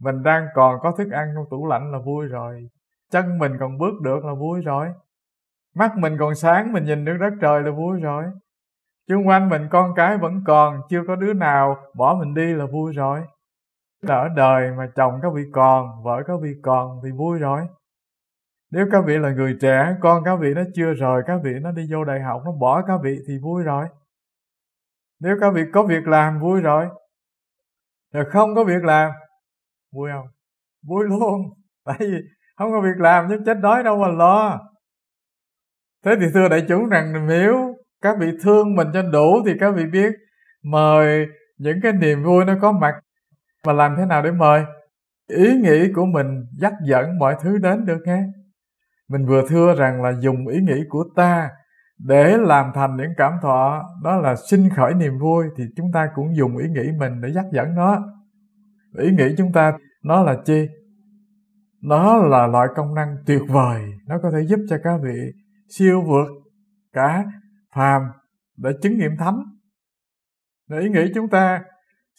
mình đang còn có thức ăn trong tủ lạnh là vui rồi chân mình còn bước được là vui rồi mắt mình còn sáng mình nhìn được đất trời là vui rồi chung quanh mình con cái vẫn còn chưa có đứa nào bỏ mình đi là vui rồi là ở đời mà chồng có vị còn vợ có vị còn thì vui rồi nếu các vị là người trẻ con các vị nó chưa rời, các vị nó đi vô đại học nó bỏ các vị thì vui rồi nếu các vị có việc làm vui rồi rồi không có việc làm vui không vui luôn tại vì không có việc làm chứ chết đói đâu mà lo thế thì thưa đại chúng rằng miếu các vị thương mình cho đủ thì các vị biết mời những cái niềm vui nó có mặt và làm thế nào để mời ý nghĩ của mình dắt dẫn mọi thứ đến được nghe mình vừa thưa rằng là dùng ý nghĩ của ta để làm thành những cảm thọ đó là sinh khởi niềm vui thì chúng ta cũng dùng ý nghĩ mình để dắt dẫn nó ý nghĩ chúng ta nó là chi nó là loại công năng tuyệt vời nó có thể giúp cho các vị siêu vượt cả phàm để chứng nghiệm thánh để ý nghĩ chúng ta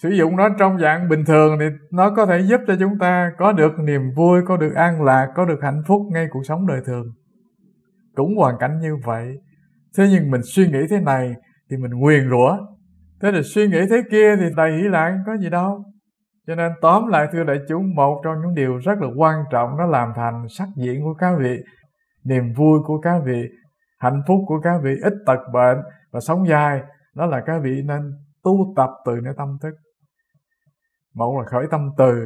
sử dụng nó trong dạng bình thường thì nó có thể giúp cho chúng ta có được niềm vui có được an lạc có được hạnh phúc ngay cuộc sống đời thường cũng hoàn cảnh như vậy thế nhưng mình suy nghĩ thế này thì mình nguyền rủa thế thì suy nghĩ thế kia thì đầy hỷ lạc có gì đâu cho nên tóm lại thưa đại chúng một trong những điều rất là quan trọng nó làm thành sắc diện của các vị niềm vui của các vị hạnh phúc của các vị ít tật bệnh và sống dài đó là các vị nên tu tập từ nơi tâm thức một là khởi tâm từ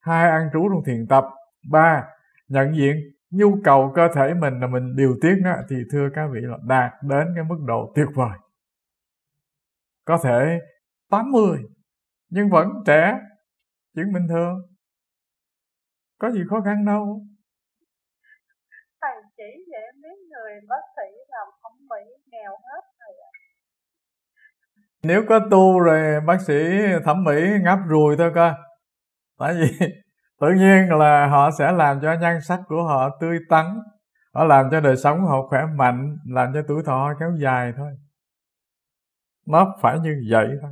hai ăn trú trong thiền tập ba nhận diện nhu cầu cơ thể mình là mình điều tiết nó thì thưa các vị là đạt đến cái mức độ tuyệt vời có thể 80 nhưng vẫn trẻ chuyện bình thường có gì khó khăn đâu thầy chỉ vậy mấy người mất nếu có tu rồi bác sĩ thẩm mỹ ngáp ruồi thôi cơ tại vì tự nhiên là họ sẽ làm cho nhan sắc của họ tươi tắn họ làm cho đời sống họ khỏe mạnh làm cho tuổi thọ kéo dài thôi nó phải như vậy thôi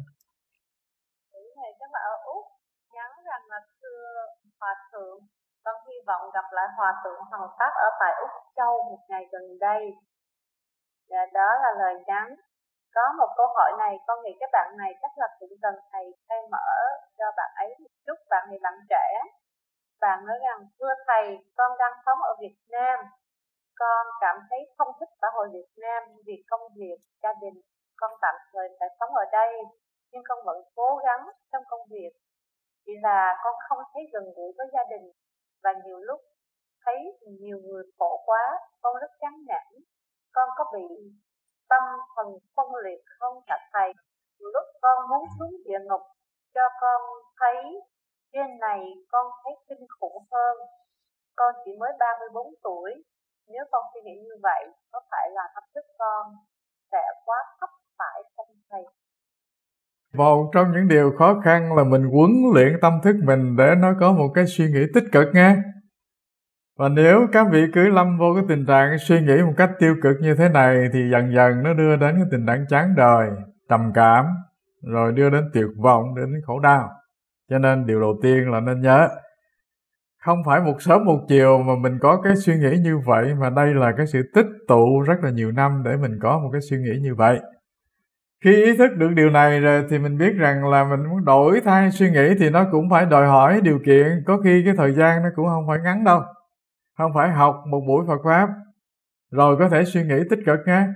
Con hy vọng gặp lại Hòa Thượng hồng Pháp ở tại Úc Châu một ngày gần đây. Và dạ, đó là lời nhắn có một câu hỏi này con nghĩ các bạn này chắc là cũng cần thầy khai mở cho bạn ấy một chút bạn này bạn trẻ bạn nói rằng thưa thầy con đang sống ở Việt Nam con cảm thấy không thích xã hội Việt Nam vì công việc gia đình con tạm thời phải sống ở đây nhưng con vẫn cố gắng trong công việc vì là con không thấy gần gũi với gia đình và nhiều lúc thấy nhiều người khổ quá con rất chán nản con có bị tâm thần phân liệt không sạch thầy lúc con muốn xuống địa ngục cho con thấy trên này con thấy kinh khủng hơn con chỉ mới 34 tuổi nếu con suy nghĩ như vậy có phải là tâm thức con sẽ quá thấp phải không thầy một trong những điều khó khăn là mình huấn luyện tâm thức mình để nó có một cái suy nghĩ tích cực nghe và nếu các vị cứ lâm vô cái tình trạng suy nghĩ một cách tiêu cực như thế này thì dần dần nó đưa đến cái tình trạng chán đời trầm cảm rồi đưa đến tuyệt vọng đến khổ đau cho nên điều đầu tiên là nên nhớ không phải một sớm một chiều mà mình có cái suy nghĩ như vậy mà đây là cái sự tích tụ rất là nhiều năm để mình có một cái suy nghĩ như vậy khi ý thức được điều này rồi thì mình biết rằng là mình muốn đổi thay suy nghĩ thì nó cũng phải đòi hỏi điều kiện có khi cái thời gian nó cũng không phải ngắn đâu không phải học một buổi Phật Pháp rồi có thể suy nghĩ tích cực nhé.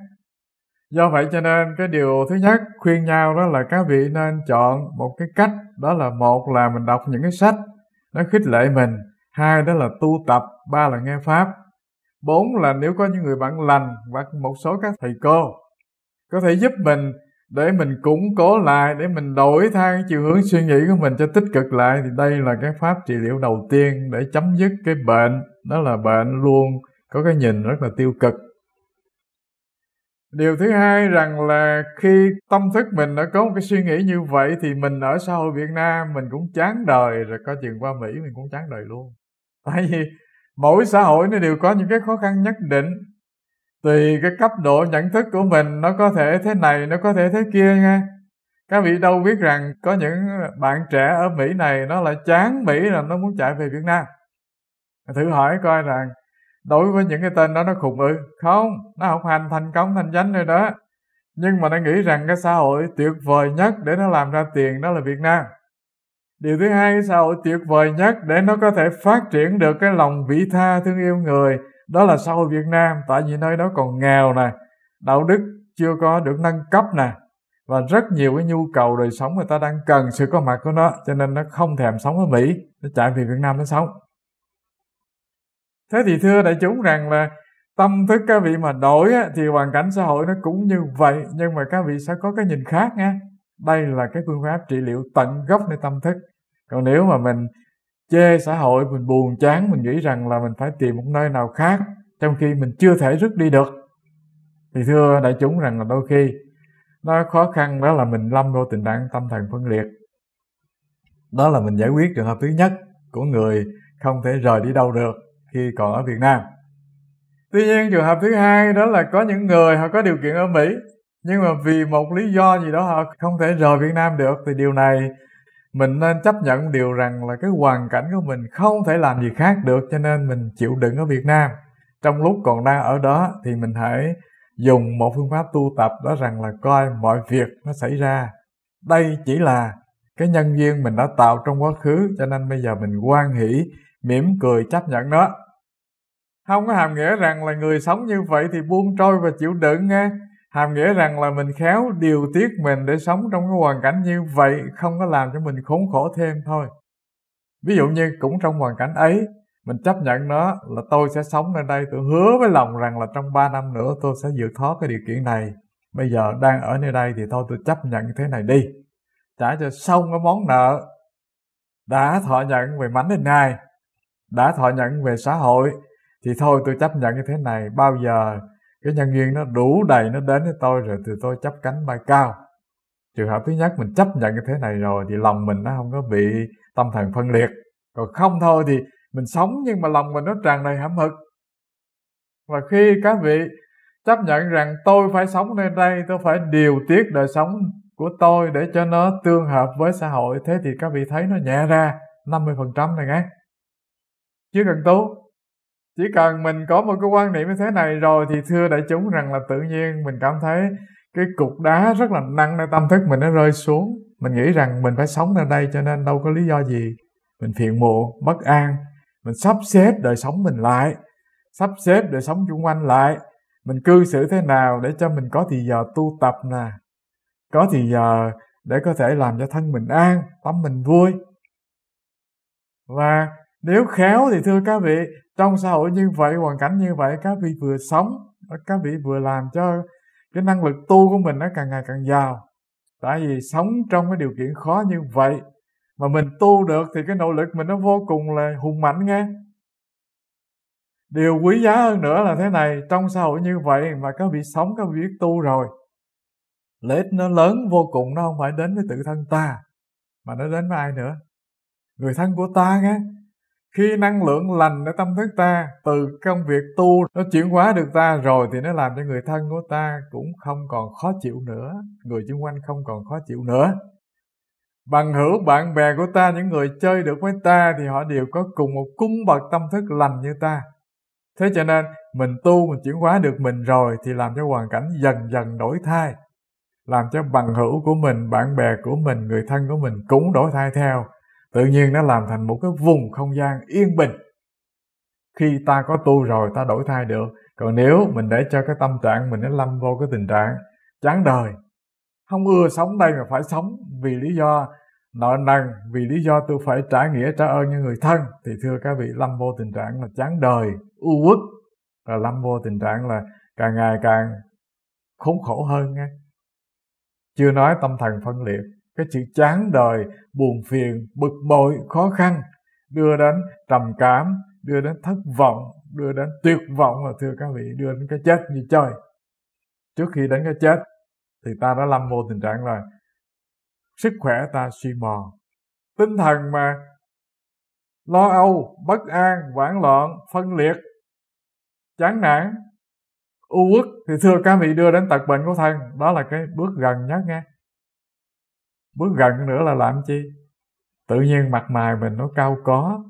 Do vậy cho nên cái điều thứ nhất khuyên nhau đó là các vị nên chọn một cái cách đó là một là mình đọc những cái sách nó khích lệ mình, hai đó là tu tập, ba là nghe pháp. Bốn là nếu có những người bạn lành hoặc một số các thầy cô có thể giúp mình để mình củng cố lại để mình đổi thay chiều hướng suy nghĩ của mình cho tích cực lại thì đây là cái pháp trị liệu đầu tiên để chấm dứt cái bệnh đó là bạn luôn có cái nhìn rất là tiêu cực điều thứ hai rằng là khi tâm thức mình đã có một cái suy nghĩ như vậy thì mình ở xã hội việt nam mình cũng chán đời rồi coi chừng qua mỹ mình cũng chán đời luôn tại vì mỗi xã hội nó đều có những cái khó khăn nhất định tùy cái cấp độ nhận thức của mình nó có thể thế này nó có thể thế kia nha các vị đâu biết rằng có những bạn trẻ ở mỹ này nó lại chán mỹ là nó muốn chạy về việt nam thử hỏi coi rằng đối với những cái tên đó nó khùng ư không nó học hành thành công thành danh rồi đó nhưng mà nó nghĩ rằng cái xã hội tuyệt vời nhất để nó làm ra tiền đó là việt nam điều thứ hai xã hội tuyệt vời nhất để nó có thể phát triển được cái lòng vị tha thương yêu người đó là xã hội việt nam tại vì nơi đó còn nghèo nè đạo đức chưa có được nâng cấp nè và rất nhiều cái nhu cầu đời sống người ta đang cần sự có mặt của nó cho nên nó không thèm sống ở mỹ nó chạy về việt nam nó sống thế thì thưa đại chúng rằng là tâm thức các vị mà đổi á, thì hoàn cảnh xã hội nó cũng như vậy nhưng mà các vị sẽ có cái nhìn khác nha đây là cái phương pháp trị liệu tận gốc nơi tâm thức còn nếu mà mình chê xã hội mình buồn chán mình nghĩ rằng là mình phải tìm một nơi nào khác trong khi mình chưa thể rút đi được thì thưa đại chúng rằng là đôi khi nó khó khăn đó là mình lâm vô tình trạng tâm thần phân liệt đó là mình giải quyết trường hợp thứ nhất của người không thể rời đi đâu được khi còn ở Việt Nam. Tuy nhiên trường hợp thứ hai đó là có những người họ có điều kiện ở Mỹ nhưng mà vì một lý do gì đó họ không thể rời Việt Nam được thì điều này mình nên chấp nhận điều rằng là cái hoàn cảnh của mình không thể làm gì khác được cho nên mình chịu đựng ở Việt Nam. Trong lúc còn đang ở đó thì mình hãy dùng một phương pháp tu tập đó rằng là coi mọi việc nó xảy ra. Đây chỉ là cái nhân duyên mình đã tạo trong quá khứ cho nên bây giờ mình quan hỷ mỉm cười chấp nhận nó. Không có hàm nghĩa rằng là người sống như vậy thì buông trôi và chịu đựng nghe. Hàm nghĩa rằng là mình khéo điều tiết mình để sống trong cái hoàn cảnh như vậy, không có làm cho mình khốn khổ thêm thôi. Ví dụ như cũng trong hoàn cảnh ấy, mình chấp nhận nó là tôi sẽ sống ở đây, tôi hứa với lòng rằng là trong 3 năm nữa tôi sẽ vượt thoát cái điều kiện này. Bây giờ đang ở nơi đây thì thôi tôi chấp nhận thế này đi. Trả cho xong cái món nợ đã thọ nhận về mảnh đến nay đã thọ nhận về xã hội thì thôi tôi chấp nhận như thế này bao giờ cái nhân duyên nó đủ đầy nó đến với tôi rồi thì tôi chấp cánh bay cao trường hợp thứ nhất mình chấp nhận như thế này rồi thì lòng mình nó không có bị tâm thần phân liệt còn không thôi thì mình sống nhưng mà lòng mình nó tràn đầy hãm hực và khi các vị chấp nhận rằng tôi phải sống nơi đây tôi phải điều tiết đời sống của tôi để cho nó tương hợp với xã hội thế thì các vị thấy nó nhẹ ra 50% này nghe chứ cần tu chỉ cần mình có một cái quan niệm như thế này rồi thì thưa đại chúng rằng là tự nhiên mình cảm thấy cái cục đá rất là nặng nơi tâm thức mình nó rơi xuống mình nghĩ rằng mình phải sống ở đây cho nên đâu có lý do gì mình phiền muộn bất an mình sắp xếp đời sống mình lại sắp xếp đời sống chung quanh lại mình cư xử thế nào để cho mình có thì giờ tu tập nè có thì giờ để có thể làm cho thân mình an tâm mình vui và nếu khéo thì thưa các vị trong xã hội như vậy hoàn cảnh như vậy các vị vừa sống các vị vừa làm cho cái năng lực tu của mình nó càng ngày càng giàu tại vì sống trong cái điều kiện khó như vậy mà mình tu được thì cái nỗ lực mình nó vô cùng là hùng mạnh nghe điều quý giá hơn nữa là thế này trong xã hội như vậy mà các vị sống các vị biết tu rồi lợi ích nó lớn vô cùng nó không phải đến với tự thân ta mà nó đến với ai nữa người thân của ta nghe khi năng lượng lành ở tâm thức ta từ công việc tu nó chuyển hóa được ta rồi thì nó làm cho người thân của ta cũng không còn khó chịu nữa người xung quanh không còn khó chịu nữa bằng hữu bạn bè của ta những người chơi được với ta thì họ đều có cùng một cung bậc tâm thức lành như ta thế cho nên mình tu mình chuyển hóa được mình rồi thì làm cho hoàn cảnh dần dần đổi thay làm cho bằng hữu của mình bạn bè của mình người thân của mình cũng đổi thay theo tự nhiên nó làm thành một cái vùng không gian yên bình khi ta có tu rồi ta đổi thay được còn nếu mình để cho cái tâm trạng mình nó lâm vô cái tình trạng chán đời không ưa sống đây mà phải sống vì lý do nợ nần vì lý do tôi phải trả nghĩa trả ơn như người thân thì thưa các vị lâm vô tình trạng là chán đời u uất là lâm vô tình trạng là càng ngày càng khốn khổ hơn nghe chưa nói tâm thần phân liệt cái chữ chán đời buồn phiền bực bội khó khăn đưa đến trầm cảm đưa đến thất vọng đưa đến tuyệt vọng và thưa các vị đưa đến cái chết như chơi trước khi đến cái chết thì ta đã lâm vô tình trạng rồi sức khỏe ta suy mòn tinh thần mà lo âu bất an hoảng loạn phân liệt chán nản u uất thì thưa các vị đưa đến tật bệnh của thân đó là cái bước gần nhất nghe bước gần nữa là làm chi tự nhiên mặt mày mình nó cao có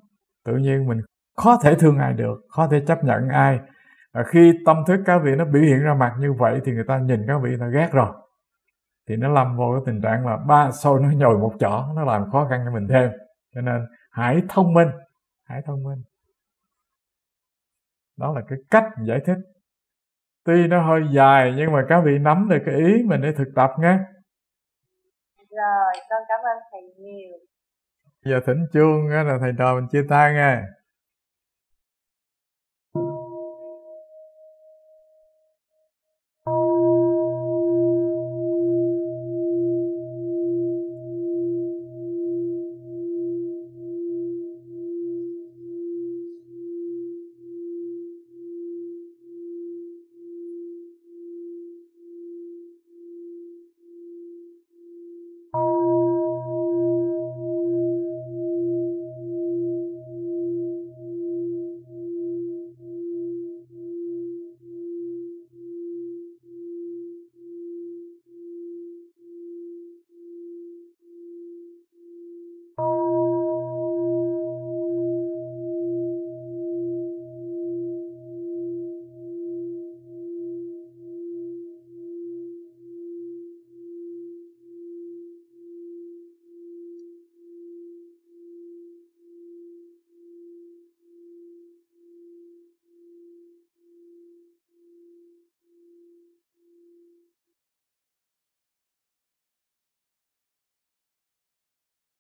tự nhiên mình khó thể thương ai được khó thể chấp nhận ai à, khi tâm thức các vị nó biểu hiện ra mặt như vậy thì người ta nhìn các vị nó ghét rồi thì nó lâm vô cái tình trạng là ba xôi nó nhồi một chỗ nó làm khó khăn cho mình thêm cho nên hãy thông minh hãy thông minh đó là cái cách giải thích tuy nó hơi dài nhưng mà các vị nắm được cái ý mình để thực tập nghe rồi, con cảm ơn thầy nhiều. Giờ thỉnh chuông là thầy trò mình chia tay nghe.